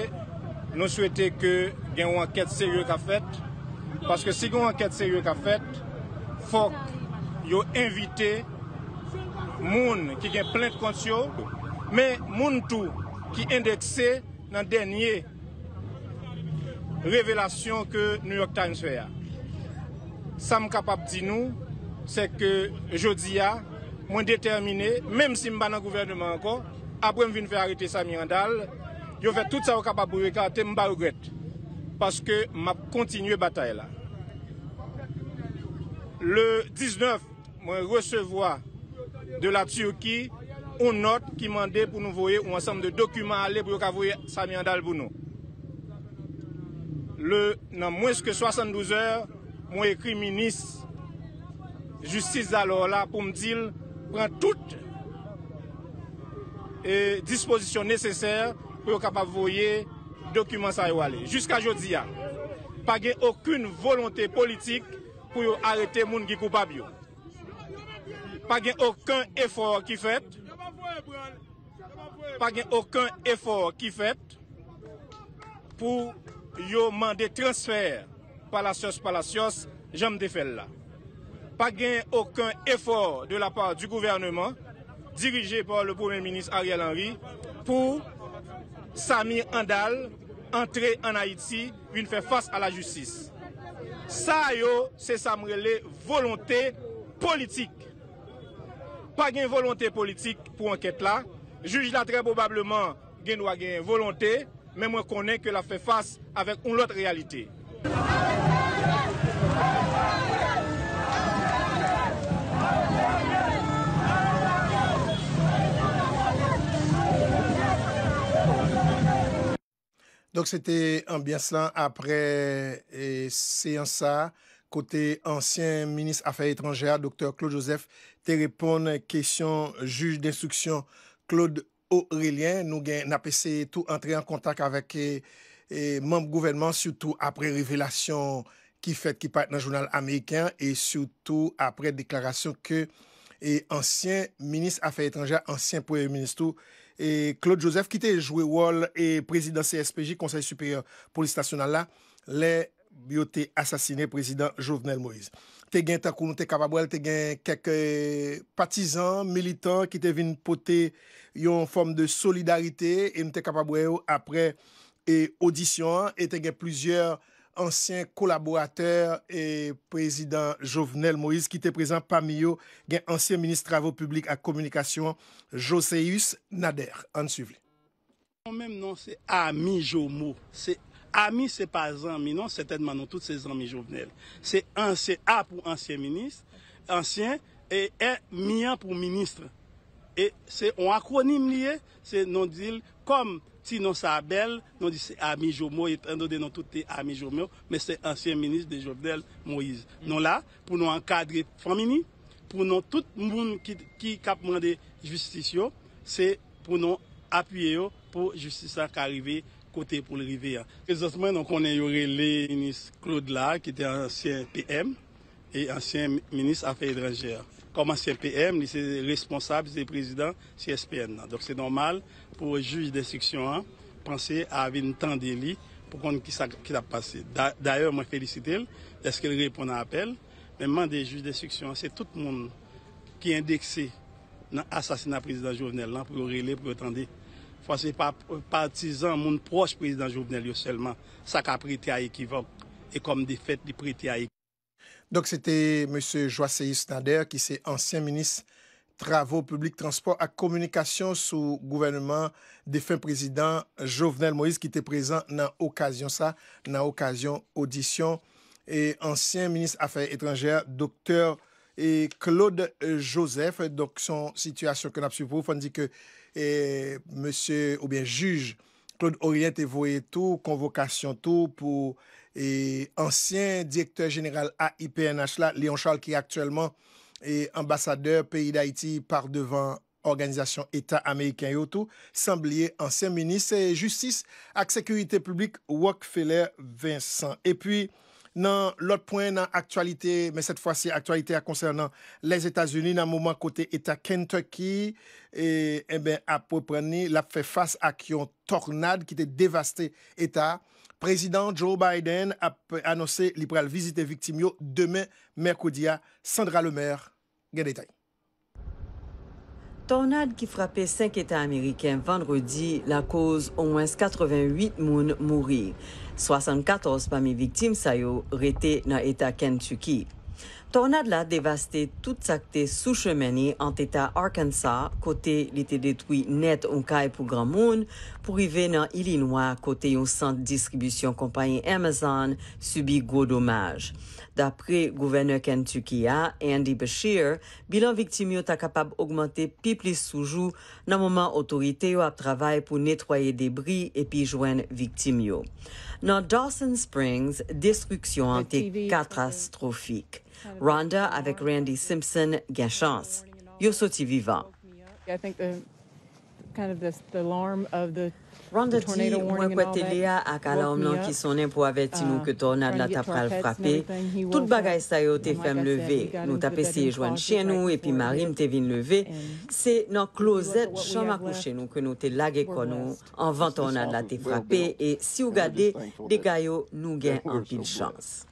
nou souwete ke gen wanket seriò ka fet, paske si gen wanket seriò ka fet, fok yo evite moun ki gen plen konsyo, mè moun tou ki endekse nan denye anket. revelasyon ke New York Times fè ya. Sa m kapap di nou, se ke jodi ya, mwen determine, mèm si m ban nan gouvernement ankon, apre m vin fè arete Samir Andal, yo fè tout sa w kapap bouwe ka, te m ba ou gret, paske m ap kontinye batae la. Le 19, mwen recevoa de la Turki, un not ki mande pou nou voye ou ansanm de dokumen aleb pou yo kavoye Samir Andal bou nou. nan mweske 72 er, mwen ekri minis justice alor la pou mdil pran tout e disposisyon neseser pou yo kapap voye dokumen sa yo ale. Jiska jodi an, pa gen okun volonte politik pou yo arete moun gikou bab yo. Pa gen okun efor ki fèt, pa gen okun efor ki fèt pou yo mande transfer palasyos palasyos, jan me defel la. Pa gen akon efor de la part du gouvernement dirije por le poumen minis Ariel Henry, pou Samir Andal entre en Haïti, yon fè fase a la jutsis. Sa yo se samre le volonté politik. Pa gen volonté politik pou anket la, juge la tre bobableman gen wagen volonté mais moi connais que la fait face avec une autre réalité. Donc c'était un bien là après séance ça côté ancien ministre Affaires étrangères Dr Claude Joseph te répond question juge d'instruction Claude Aurelien, nou gen na pese tou antre an kontak avek e, e, membe gouvenman, sou tou apre revelasyon ki fet ki pat nan jounal ameyken, e sou tou apre deklarasyon ke ansyen minist afe etranja, ansyen pouye ministou, e Claude Joseph ki te joui wol e prezident CSPJ, konsey superior polisitasyon ala, le biote asasine prezident Jovenel Moïse. Te gen takou nou te kapabouel, te gen keke eh, patizan, militan, ki te vin pote yon form de solidarite. E nou te kapabouel apre e audisyon, e te gen plizye ansyen kolaborater e prezident Jovenel Moïse, ki te prezant pa mi yo gen ansyen ministravo publik a komunikasyon, Joseus Nader. An suvle. An menm nan se Ami Jomo, se Ami. Ami se pa zanmi nou, se tenman nou tout se zanmi jovenel. Se ansye a pou ansyen minist, ansyen e e miyan pou ministre. E se ou akronim liye, se nou dil kom ti nou sa abel, nou di se amijomo eten do de nou tout te amijomo, me se ansyen minist de jovenel Moise. Nou la pou nou ankadre famini, pou nou tout mboun ki kapman de justisyon, se pou nou apye yo pou justisyon karive yo. kote pou le rive ya. Prezantman, nou konen yore le ministre Claude Lac, ki te ansyen PM e ansyen ministre Afey Drangère. Kom ansyen PM, li se responsable se president si SPN nan. Dok se normal pou juj de siksyon panse a avin tan deli pou konen ki sa ki la pase. Daye, mwen felisite l, eske l repon a apel, menman de juj de siksyon, se tout moun ki indekse nan asasina president jounel nan pou yore le pou yotande. pa se pa patizan moun proche prezident Jovenel yo selman, sa ka prete a ekivok, e kom defet di prete a ekivok. Donk se te monsen Joaseye Stader ki se ansyen minis travou publik transport a komunikasyon sou gouvenman defen prezident Jovenel Moïse ki te prezant nan okasyon sa, nan okasyon odisyon, e ansyen minis afe etranjer, doktor e Claude Joseph donk son sityasyon kon ap supouf, an di ke et monsieur ou bien juge Claude Orient Voyé tout, convocation tout pour et ancien directeur général AIPNH là, Léon Charles qui est actuellement est ambassadeur pays d'Haïti par devant organisation État américain tout semblier ancien ministre et justice et sécurité publique Rockefeller Vincent. Et puis, Nan lot pwen nan aktualite, men set fwa si aktualite a konsernan les Etats-Unis nan mouman kote Etat Kentucky, e, e ben ap pou preni la pfe fase ak yon tornade ki te devaste Etat. Prezident Joe Biden ap anose liberal vizite viktim yo demen merkoudia. Sandra Lemaire, gen detay. Tornade ki frape 5 Etat Ameriken vendredi la koz o mwens 88 moun mouri. 74 pa mi viktim sayo rete nan etat Kentucky. Tornad la devaste tout sakte souchemeni ant etat Arkansas kote li te detwi net un kay pou gran moun pou rive nan Illinois kote yon sant distribusyon kompanyen Amazon subi gwo domaj. le gouverneur Kentucky hein, Andy Bashir, bilan victimio yo ta capable d'augmenter pi plus dans nan ou à yo ap pour nettoyer les et victimio. jwen victimes. yo. Dans Dawson Springs, destruction destruction été catastrophique. Rhonda avec Randy Simpson gain Yo chance. vivant I think the, kind of the alarm of the Randa ti, mwen kwe te lea ak ala om nan ki sonen pou aveti nou uh, ke tornad la tap pral frape, tout bagay sa yo te fem leve, nou tape se joan chen nou, epi marim te vin leve, se nan klozet chan makouche nou ke nou te lage kon nou anvan tornad la te frape, e si ou gade, dekayo nou gen anpil chans.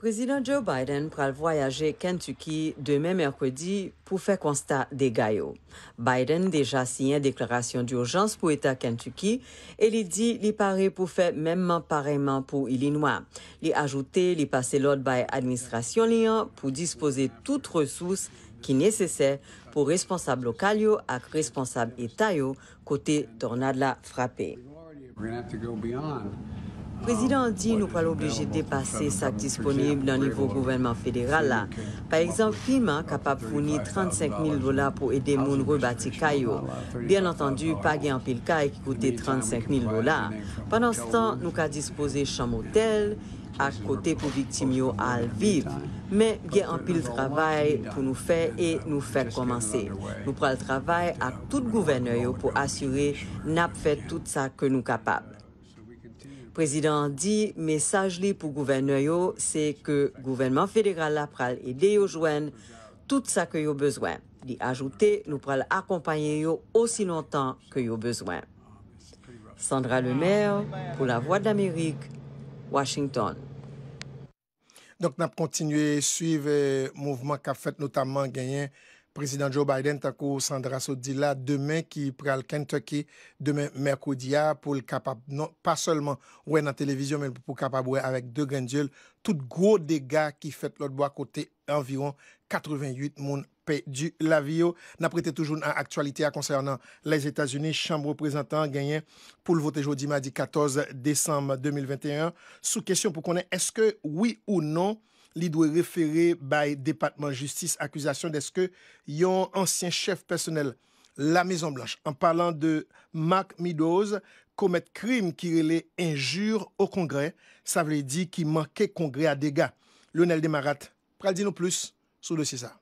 Président Joe Biden pral voyager Kentucky demain mercredi pour faire constat des gaillots. Biden déjà signé une déclaration d'urgence pour l'État Kentucky et lui dit qu'il paraît pour faire même pareillement pour Illinois. Il ajouté il passer l'ordre by l'administration pour disposer toutes ressources qui nécessaires pour responsable responsables yo et responsable responsables yo côté tornade la frappée. Prezident di nou pral oblije de pase sak disponib nan nivou gouvenman federal la. Par exemple, firman kapap founi 35.000 dola pou ede moun rebati kayo. Bien antondu, pa ge anpil kay ki koute 35.000 dola. Panan stan, nou ka dispose chan motel ak kote pou viktim yo al viv. Men, ge anpil travay pou nou fey e nou fey komanse. Nou pral travay ak tout gouvene yo pou asyure nap fey tout sa ke nou kapap. Prezident di, mesaj li pou gouvenne yo, se ke gouvennman federal la pral ede yo jwen tout sa ke yo bezwen. Di ajoute, nou pral akompanyen yo osi nontan ke yo bezwen. Sandra Lemaire, pou la Voix d'Amérique, Washington. Dok nap kontinuye, suive euh, mouvment ka fèt notamman genyen. Président Joe Biden tako Sandra Sodilla demain qui prend pral Kentucky demain mercredi, pour le pas seulement, non, la télévision, mais pour le mais avec deux avec deux tout gros dégâts qui fait l'autre bois côté environ 88 monde perdu la vie. N'a prêté toujours à actualité concernant les États-Unis. Chambre représentant gagné pour le voter jeudi mardi 14 décembre 2021. Sous question pour connaître est-ce que oui ou non li dwe le département de Justice accusation d'esque yon ancien chef personnel, la Maison Blanche. En parlant de Mark Meadows, commettre crime qui rele injure au Congrès, ça veut dire qu'il manquait Congrès à dégâts. Lionel Demarat, pral di plus sur le sa.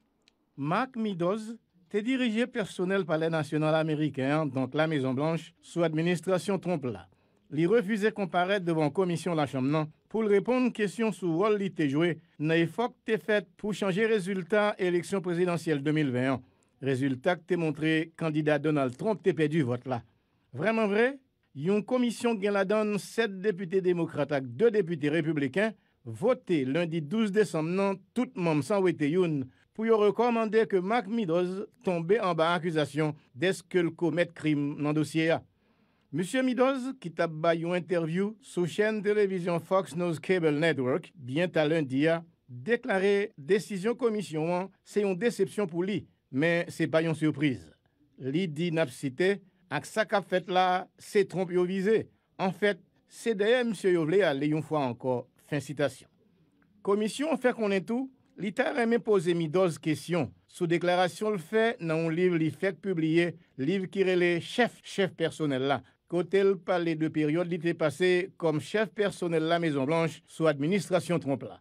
Mark Meadows dirigé personnel par les National américain, donc la Maison Blanche, sous administration trompe là. Il refusait de comparaître devant la chanm nan pour répondre repond question sou wol li te jwe nan e fok te résultat pou chanje rezultat eleksyon présidentielle 2021. Rezultat te candidat Donald Trump te vote. vot la. Vraiment vre, yon commission gen la donne 7 députés démocrates 2 députés républicains voté lundi 12 décembre. tout même sans pour youn recommander recommander que ke Mac en tombe an ba ce deske l crime dans le dossier a. M. Midoz, ki tap ba yon intervyou sou chen televizyon Fox News Cable Network, bienta lundi a deklaré desisyon komisyon an, se yon decepsyon pou li, men se bayon surprise. Li di nap site, ak sa kap fet la, se tromp yo vize. An fet, se deye M. Yovle a le yon fwa anko, fin citasyon. Komisyon fe konen tou, li ta reme pose Midoz kesyon, sou deklarasyon l fe nan yon liv li fet publie, liv ki rele chef, chef personel la, Côté le parlait de période, il était passé comme chef personnel de la Maison-Blanche sous administration trompe -là.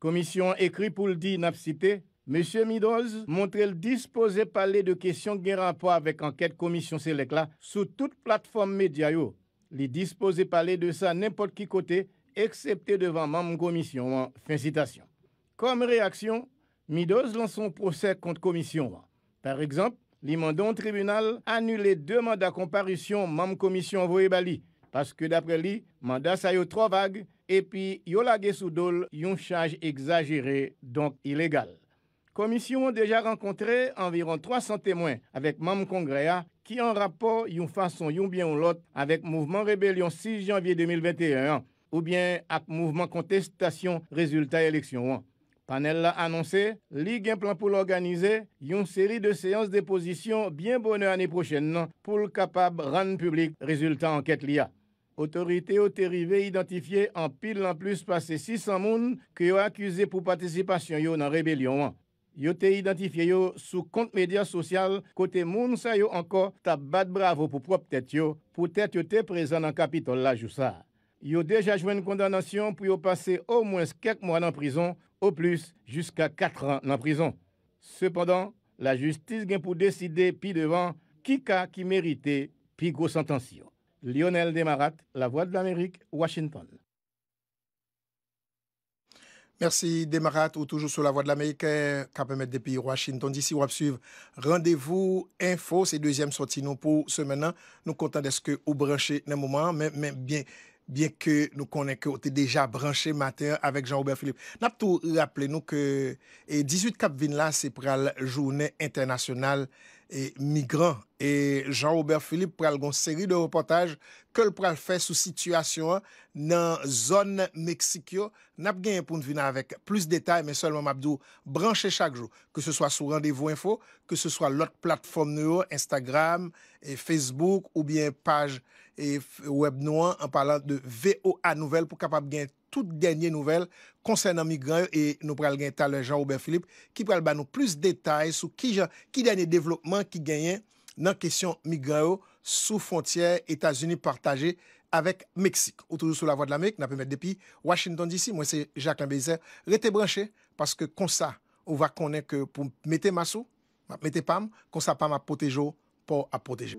Commission écrit pour le dire, n'a cité, Monsieur Midoz montre le disposé parler de questions qui ont rapport avec enquête commission Select sous toute plateforme média Il disposé parler de ça n'importe qui côté excepté devant membre commission. Hein. Fin citation. Comme réaction, Midoz lance son procès contre commission. Hein. Par exemple, Mandon tribunal annulé deux mandats de comparution même commission envoyé Bali parce que d'après lui, mandat ça yo trop vague et puis yo lagué sous charge exagérée donc illégale. Commission a déjà rencontré environ 300 témoins avec même congrès qui en rapport yon façon yon bien ou avec mouvement rébellion 6 janvier 2021 ou bien avec mouvement contestation résultat élection. Panel a annoncé, Ligue un plan pour l'organiser une série de séances de position bien bonne année prochaine pour le capable rendre public résultat enquête l'IA. Autorité au dérivé identifié en pile en plus passé 600 personnes qui ont accusé pour participation yo la rébellion. Hein. Yo été identifié yo sous compte média social côté moun sa encore t'a bat bravo pour propre tête yo pour tête yo présent dans capitole la jou ça. Yo déjà joué une condamnation pour passer au moins quelques mois en prison au plus jusqu'à 4 ans en prison. Cependant, la justice vient pour décider puis devant qui cas qui méritait puis gros sentence. Lionel Desmarat, La Voix de l'Amérique, Washington. Merci Demarat ou toujours sur la Voix de l'Amérique, qui permet pays Washington d'ici on va suivre. Rendez-vous info, c'est deuxième sortie nous pour ce maintenant. Nous comptons de ce que vous branchez dans moment, mais bien. bien ke nou konen ke ote deja branche mater avek Jean-Roubert Philippe. Nap tou rappele nou ke 18 Kap Vinla se pral jounen internasyonal E migran. E Jean-Robert Philippe pral gon seri de reportaj ke l pral fe sou situasyon nan zon Meksikyo. Nap gen yon poun vina avek plus detay men selman mabdou branche chak jo. Ke se swa sou randevou info, ke se swa lot platform nou, Instagram, e Facebook ou bien page e web nouan an palan de VOA Nouvel pou kapab gen tou. tout genye nouvel konsen nan migrayo e nou pral gen talen Jean-Aubin Philippe ki pral ban nou plus detay sou ki genye devlopman ki genyen nan kesyon migrayo sou fontyer Etats-Unis partaje avek Meksik. Ou toujou sou la vwa de la Mek na pwemet depi Washington DC. Mwen se Jacques Lambezi, rete branche paske konsa ou va konen ke pou mette masou, mette pam konsa pam apotejo pou apoteje.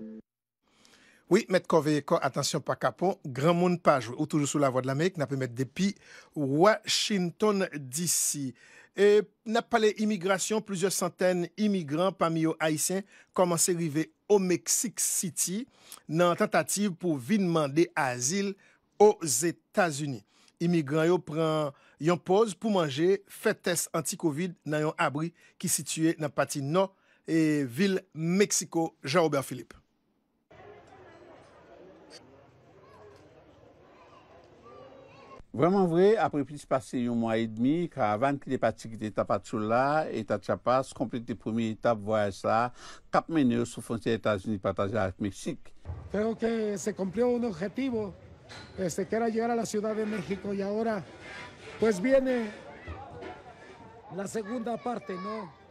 Oui, mette konveye kon, atensyon pa kapon, gran moun paj ou toujou sou la vwa de l'Amerik, na pwemet depi Washington DC. E nap pale imigrasyon, plouzio santen imigran, pami yo haisyen, komanse rive o Mexic City, nan tentative pou vinman de asil o Zetasuni. Imigran yo pran yon poz pou manje, fetes anti-Covid nan yon abri ki sitye nan pati no e vil Meksiko. Jean-Robert Philippe. Vreman vre, apre plis pase yon mwa e dmi, karavan ki de pati ki de tapatou la, primera chapas, komplete premi etap voyaj sa, kap mene yo sou fonte Etats-Unis pataje ak Meksik. Creo que se cumplió un objetivo, este, que era llegar a la Ciudad de México y ahora pues viene la segunda parte, ¿no?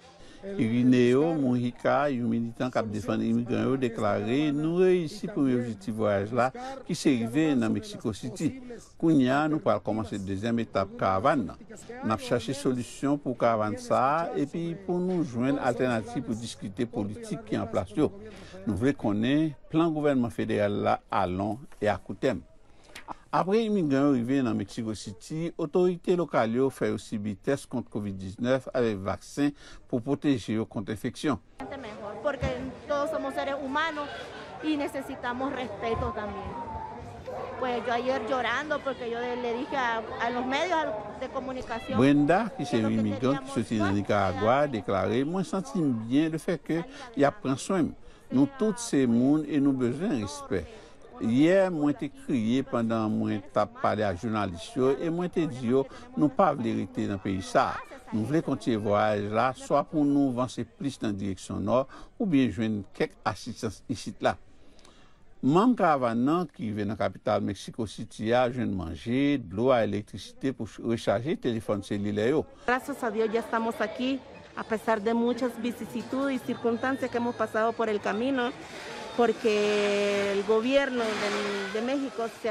Irine yo, Mouhika, yon militan kap defan imigran yo deklare nou reisi pou mye objitiv voyaj la ki se rive nan Meksiko City. Kounia nou pal komanse de dezem etap kavan nan. Nan chache solusyon pou kavan sa e pi pou nou jwen alternatif pou diskrite politik ki an plas yo. Nou vle konen plan gouvenman federal la alon e akoutem. Apre imigran rive nan Mexico City, autorités otorite lokal yo fè yo sibi test kont COVID-19 avè vaksin pou poteje yo kont infeksyon. Porque todos somos seres humanos y necesitamos respeto también. Pues yo ayer llorando porque yo le dije a, a los medios de comunicación. Brenda, qui est une immigrante qui se de Nicaragua, a déclaré Moi, bien le fait qu'elle y a pris soin. Nous tous ah, ces monde et nous besoin de respect. Yer mwen te kriye pandan mwen ta pale a jounalisyon e mwen te diyo nou pavle li te nan peyi sa. Nou vle konti voaj la, swa pou nou vansi plis nan direksyon nor ou bie jwen kek asistansi sit la. Mwen kava nan ki ve nan kapital Meksiko sit ya, jwen manje, blou a elektrisite pou rechaje telefon se li le yo. Grazios a diyo ya stamos aki, apesar de mouche bisisitud e sirkuntansi ke mou pasado por el kamino, Parce que le de, de, México s'est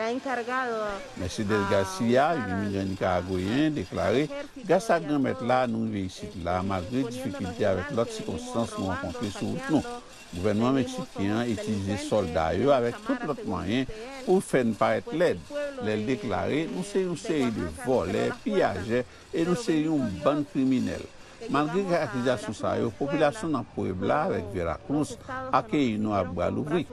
Mercedes Garcia, une migrante a déclaré « Grâce à grand mettre là, nous réussissons là, malgré les difficultés avec l'autre circonstance nous rencontrées sur route. Le gouvernement mexicain les soldats avec tout l'autre moyen pour faire paraître l'aide. Les déclarer, nous sommes une série de volets, pillages et nous serions une criminelles. » criminelle. man gri ka akiza sou sa yo, popilasyon nan Puebla vek Veracruz ake yon nou a bralouvri.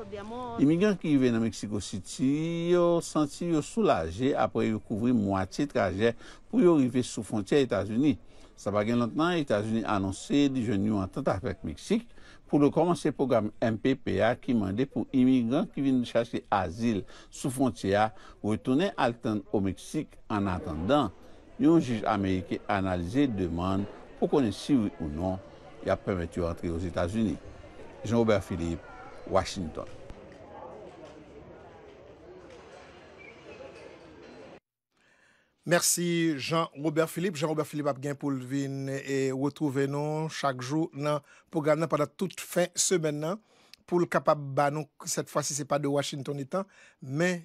Immigran ki yon ven nan Meksiko City yon senti yon soulaje apre yon kouvri mwati traje pou yon rive sou fontye Etasuni. Sa bagen lant nan, Etasuni anonsi dijon yon anton tafek Meksik pou nou komanse program MPPA ki mande pou imigran ki vin chaske azil sou fontye ou etone altan o Meksik an atandan. Yon jiz Amerike analize deman pou konen si ou non, ya premetyo antre yo Etats-Unis. Jean-Robert Philippe, Washington. Merci Jean-Robert Philippe. Jean-Robert Philippe ap gen pou l'vin e wotouve non chak jou nan program nan padan tout fin semen nan pou l'kapab banon set fwa si se pa de Washington etan, men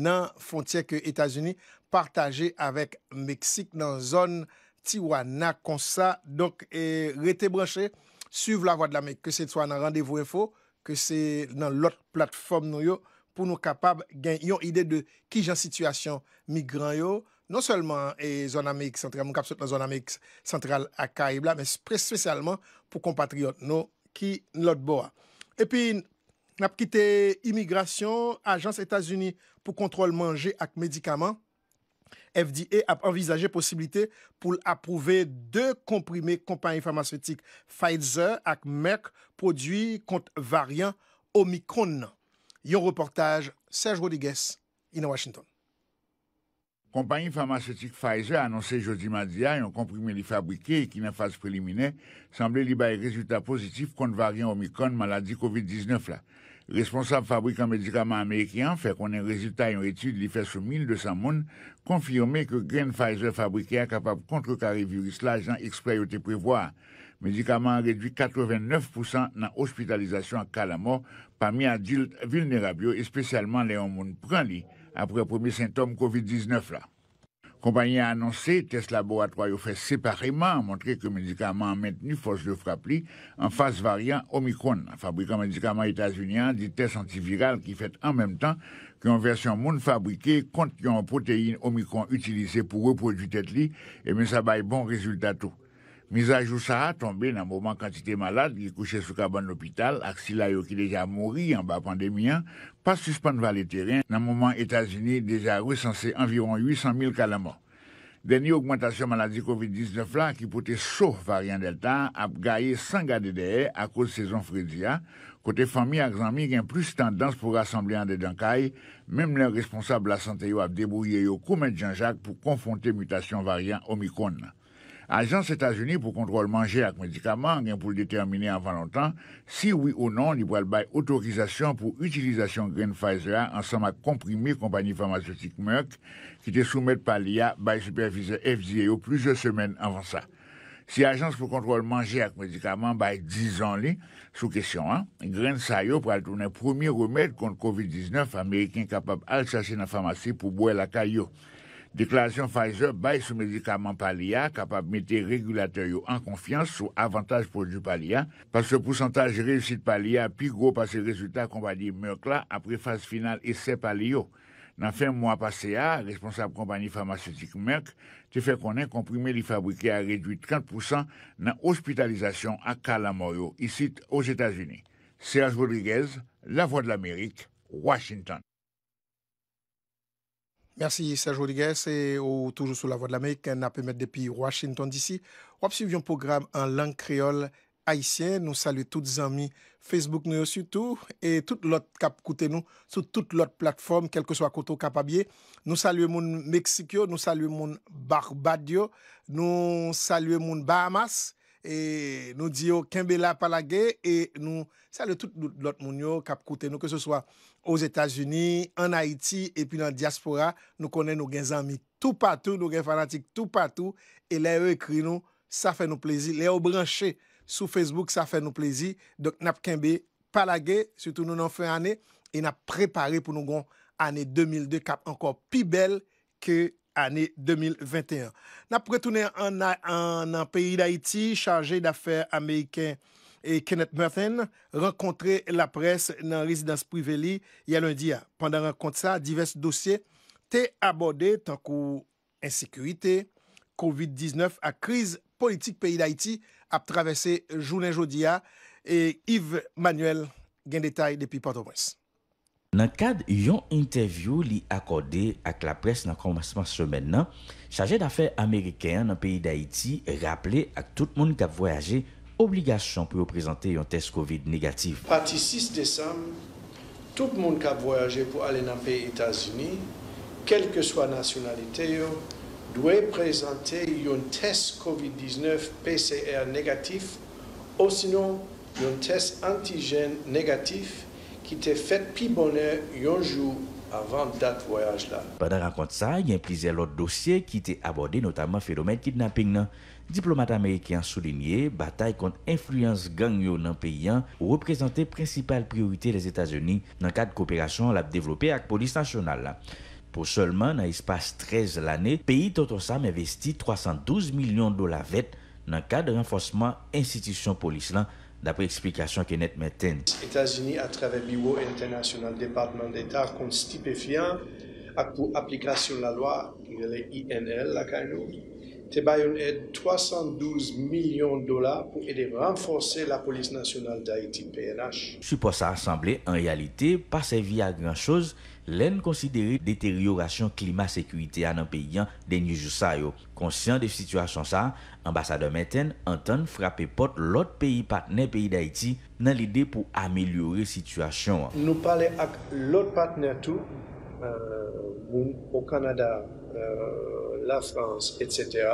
nan fontyek Etats-Unis partaje avek Meksik nan zon nan Tiwa na konsa, donk e, rete branche, suv la vwa de la mek. Ke se to anan randevou e fo, ke se nan lot platform nou yo, pou nou kapab gen yon ide de ki jan situasyon migran yo, non selman e zona mek sentral, moun kap sot la zona mek sentral a Kaibla, men prespesialman pou kompatriot nou ki lot boa. E pi, nap kite imigrasyon, ajans Etasuni pou kontrol manje ak medikaman, FDA ap envisaje posibilite pou l'aprouve de komprime kompanyi farmaceutik Pfizer ak Merck prodwi kont variant Omikron. Yon reportaj Serge Rodiguez in Washington. Kompanyi farmaceutik Pfizer anonse jodi madia yon komprime li fabrike ki nan faz prelimine sanble li baye rezultat pozitif kont variant Omikron maladi COVID-19 la. Responsab fabrikan medikaman Amerikyan fè konen rezultat yon etude li fè sou 1200 moun konfirme ke Grenfizer fabrike a kapab kontre kare virus la jan eksprayote prevoa. Medikaman a redwi 89% nan ospitalizasyon a kalamor pami adulte vilnerabyo espesyalman le hormon pran li apre pomi sintom COVID-19 la. compagnie a annoncé test laboratoire fait séparément montré que médicament maintenu force de frappe en phase variant Omicron. Fabricant médicaments états-uniens dit test antiviral qui fait en même temps qu'une version monde fabriquée contient une protéine Omicron utilisée pour reproduire tête et bien ça être bon résultat tout. Misa jou sa a tombe nan mouman kantite malade ki kouche soukaban l'opital ak si la yo ki deja mouri an ba pandemi an, pa suspande vali teren nan mouman Etats-Unis deja resanse environ 800.000 kalama. Deni augmentation maladi COVID-19 la ki pote souk variant delta ap gaye sanga de dehe akou sezon frezia, kote fami ak zami gen plus tendans pou rassembli an de denkaye, menm le responsable la sante yo ap debouye yo koumen djanjak pou konfonte mutasyon variant omikon nan. Ajans Etasouni pou kontrol manje ak medikaman gen pou l determine anvan lontan, si oui ou non, li pou al bay otorizasyon pou utilizasyon gren Pfizer-A ansanm ak komprimi kompanyi farmaceutik Merck ki te soumet pa li a bay superviseur FDA yo plouze semen anvan sa. Si ajans pou kontrol manje ak medikaman bay dizan li sou kesyon an, gren Pfizer-A yo pou al toune premier remèd kont COVID-19 Amerikien kapap al chache nan farmasy pou boye laka yo. Deklarasyon Pfizer bay sou medikaman palya, kapap mette regulator yo an konfians sou avantaj pou du palya, pa se pousantaj reysit palya pi go pa se rezultat kompanyi Merck la apre faz final ese palyo. Nan fem mwa pase ya, responsab kompanyi farmaceutik Merck te fe konen komprime li fabrike a reduit 30% nan ospitalizasyon a Kalamoyo, isit os Etats-Unis. Serge Rodriguez, La Voix de l'Amérique, Washington. Merci Serge Rodriguez et toujours sous la Voix de l'Amérique, n'a mettre depuis Washington d'ici. On a un programme en langue créole haïtienne. Nous saluons toutes les amis Facebook nous surtout et toute l'autre cap qui nous sur toute l'autre plateforme, quel que soit côté capabier. Nous saluons mon Mexique, nous saluons mon Barbadio, nous saluons mon Bahamas et nous disons Kembela Palagé et nous saluons tout l'autre monde cap côté nous que ce soit Os Etats-Unis, an Haiti, epi nan diaspora, nou konen nou gen zami tout patou, nou gen fanatik tout patou. E le yo ekri nou, sa fe nou plezi. Le yo branche sou Facebook, sa fe nou plezi. Dok nap kenbe palage, sutou nou nan fe ane, e nap prepare pou nou gon ane 2002, kap anko pi bel ke ane 2021. Nap pretounen an an peyi d'Haiti, chanje d'afe ameriken, Kenneth Merton, renkontre la pres nan rezidans priveli ya lundi ya. Pendan renkont sa, divers dosye te abode tankou ensekurite, COVID-19, ak kriz politik peyi d'Haïti ap travesse jounen jodi ya. Yves Manuel, gen detay depi Port-au-Prince. Nan kad yon interview li akode ak la pres nan konvasman semen nan, chaje d'afè ameriken nan peyi d'Haïti raple ak tout moun ki ap voyaje Obligasyon pou yo prezante yon test COVID negatif. Pati 6 Desem, tout moun ka voyaje pou alenampe Etats-Unis, kelke swa nasyonalite yo, dwe prezante yon test COVID-19 PCR negatif, ou sinon yon test antigen negatif ki te fet pi boner yon jou avan dat voyaj la. Bada rakont sa, yon plize lout dosye ki te abode notamen fenomen kidnapping nan. Diplomat Amerikyan soulenye, batay kont influence gangyo nan peyan ou reprezentè principale priorite les Etats-Unis nan kade kooperasyon l ap devlopè ak polis nasyonal. Po solman, nan espas 13 l ane, peyi totosan m investi 312 milyon dola vet nan kade renfosman institisyon polis lan d apre eksplikasyon kenet meten. Etats-Unis atreve biwo internasyonal departement d'Etat kont stipefyan ak pou aplikasyon la loa, yon l e INL l akay nou. te bayon et 312 milyon dola pou ede renforse la polis nasyonal da iti PNH. Supos sa asemble, an realite, pa se vi a gran choz, len konsidere deteriorasyon klima sekwite an an peyyan denye jousa yo. Konsyen de situasyon sa, ambasador Meten, an ton frape pot lot peyi patnen peyi da iti nan lide pou amelyore situasyon. Nou pale ak lot patnen tou, ou euh, kanada, Euh, la France, etc.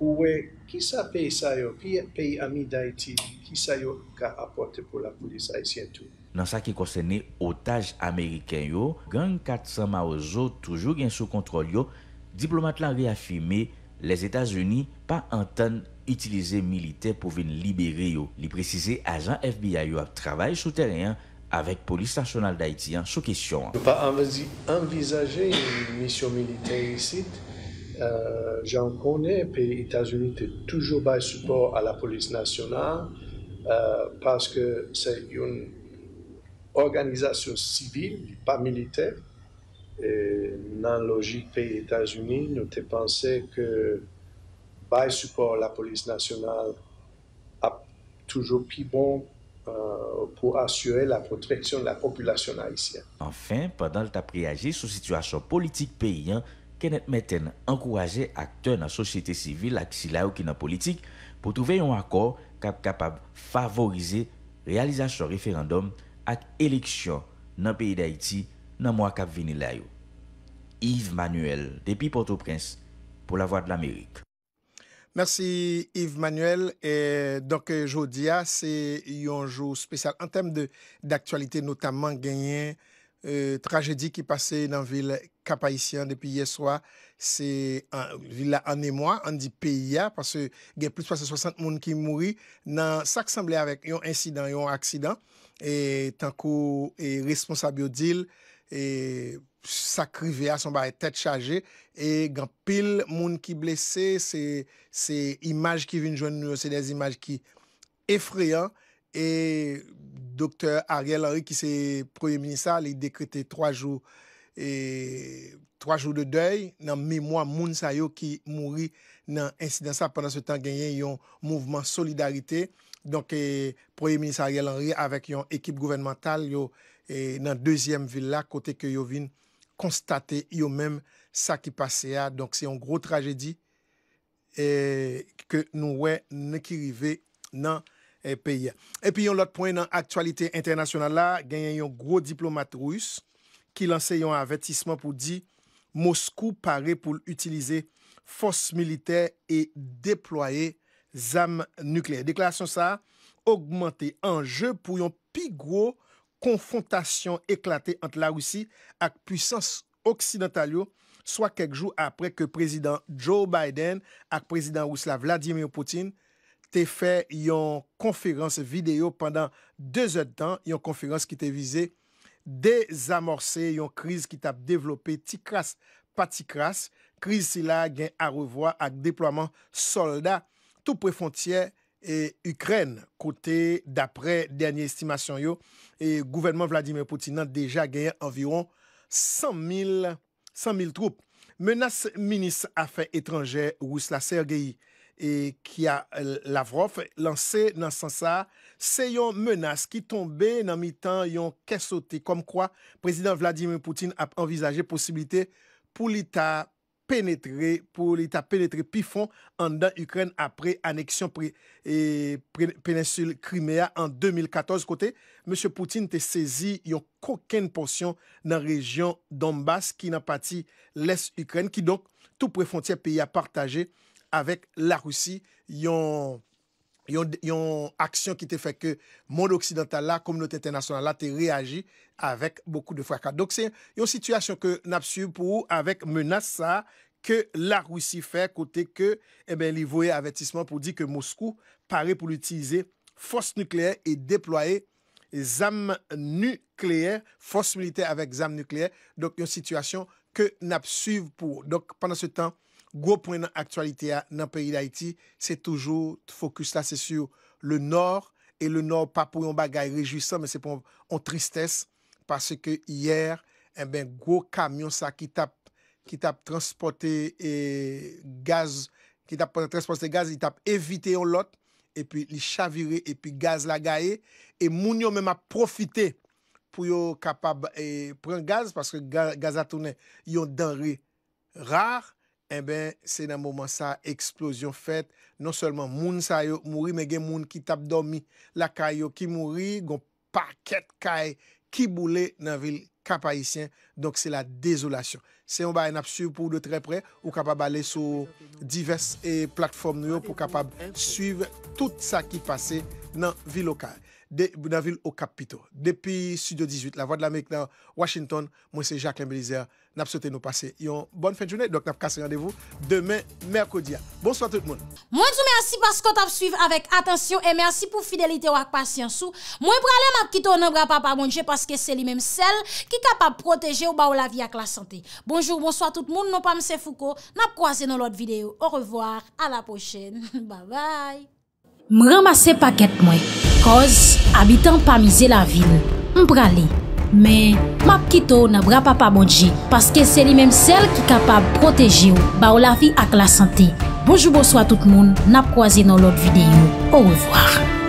Ouwe, ki sa peyi sa yo, peyi ami da iti, ki sa yo ka apote pou la polis a yisien tou? Nan sa ki kosene otaj Ameriken yo, gang Kat Samaozo toujou gen sou kontrol yo, diplomat lan ve afime les Etats-Unis pa anten itilize milite pou ven libere yo. Li prezise, ajan FBI yo ap travaye sou terenyan avèk polis nasyonal d'Haiti an sou kesyon an. Pa an vazi envizaje yon misyon milite yisit, euh, jan konen pe Itazunite toujou bay support euh, a la polis nasyonal, paske se yon organizasyon sibil, li pa milite, nan logik pe Itazunite, nou te panse ke bay support la polis nasyonal ap toujou pi bon, Euh, pou asywe la proteksyon la populasyon haisyen. Anfen, padan lta preyaje sou sitwasyon politik peyyan, kenet meten ankouraje akte nan sosyete sivil ak si la ou ki nan politik pou touveyon akor kap kapab favorize realizasyon referandom ak eleksyon nan peyi da iti nan mwa kap vini la ou. Yves Manuel, Depi Porto Prince, pou la Voix de l'Amerik. Mersi Yves-Manuel. Donk Jodia, se yon jou spesyal an tem de daktualite notaman genyen trajedik ki pase nan vil Kapaissian depi yeswa. Se vil la anemwa, an di PIA, parce gen plus pas 60 moun ki mouri nan saksamble avek yon insidant, yon aksidant. E tankou e responsabyo dil. e sakri vea son ba etet chaje e gen e pil moun ki blese se imaj ki vin joun nou se des imaj ki efreyan e doktor Ariel Henry ki se proye minisa li dekrete 3 jou 3 jou de dey nan mimoa moun sayo ki mouri nan insidansa panan se tan genyen yon mouvman solidarite donke proye minisa Ariel Henry avek yon ekip gouvenmental yo E nan dezyem vil la kote ke yo vin konstate yo men sa ki pase a. Donk se yon gro trajedi ke nou we ne ki rive nan eh, peye. Epi yon lot pwen nan aktualite internasyonal la, genyen yon gro diplomat rus ki lance yon avetisman pou di Moskou pare pou l'utilize fos militer e deploye zam nukleer. Deklasyon sa augmente anje pou yon pi gro konfrontasyon eklate ant la Roussi ak pwisans oksidentalyo, swa kek jou apre ke prezidant Joe Biden ak prezidant Roussla Vladimir Poutine te fe yon konferans videyo pandan 2 ot tan, yon konferans ki te vize desamorse, yon kriz ki te ap devlope ti kras pa ti kras, kriz si la gen a revwa ak deploaman solda tou pre fontiyer, E Ukren, kote d'apre dernye estimasyon yo, e gouvenman Vladimir Poutine nan deja genyen environ 100.000 troupe. Menas minis afe etranje ou slaser geyi ki a euh, Lavrov lanse nan sansa se yon menas ki tombe nan mi tan yon kesote kom kwa prezident Vladimir Poutine ap envizaje posibilite pou l'Itaj. pénétrer pour l'État pénétrer Pifon en dans Ukraine après annexion et péninsule Crimea en 2014 côté monsieur Poutine te saisi yon coquine portion dans la région Donbass qui n'a partie l'est Ukraine qui donc tout près frontière pays à partager avec la Russie yon y une action qui fait que le monde occidental, la communauté internationale, a réagi avec beaucoup de fracas. Donc, c'est une situation que nous avons pour avec menace que la Russie fait, côté que, eh bien, il avertissement pour dire que Moscou paraît pour l'utiliser force nucléaire et déployer des armes nucléaires, force militaire avec armes nucléaires. Donc, une situation que nous suivre pour. Donc, pendant ce temps, Gwo pou yon aktualite nan peri d'Haïti, se toujou fokus la se sur le nor, e le nor pa pou yon bagay rejouissant, men se pou yon tristesse, parce ke iyer, e eh ben gwo kamyon sa ki tap transporte e, gaz, ki tap transporte gaz, ki tap evite yon lot, e pi li chavire, e pi gaz la gae, e moun eh, yon menma profite, pou yon kapab prengaz, parce ke gaz atounen yon denri rar, En eh ben, se nan mouman sa, eksplosyon fet, non selman moun sa yo mouri, men gen moun ki tap domi la kay yo ki mouri, gon paket kay ki boule nan vil kapayisyen, donk se la dezolasyon. Se yon ba en ap suv pou de tre pre, ou kapab ale sou divers e platform nou yo pou kapab suv tout sa ki pase nan vil lokal, nan vil o kapito. Depi Studio 18, La Voix de l'Amérique nan Washington, mwen se Jacqueline Belizer. Nap sote nou pase yon bon fin jounet Dok nap kase randevou demen merkodia Bonsoit tout moun Mwen sou mersi paskot ap suive avek atensyon E mersi pou fidelite wak pasyansou Mwen pralè map kito nan bra papa moun Je paske se li menm sel Ki kapap proteje ou ba ou la vi ak la sante Bonjour, bonsoit tout moun non Nap kose nan lot videyo Au revoir, a la pochene Mwen ramase paket mwen Koz, abitan pa mize la vil Mpralè Men, map kito nan bra pa pa bonji, paske se li menm sel ki kapab proteji ou, ba ou la fi ak la sante. Bojou bojou a tout moun, nan ap kwa zi nan lot videyo. Ou revoar.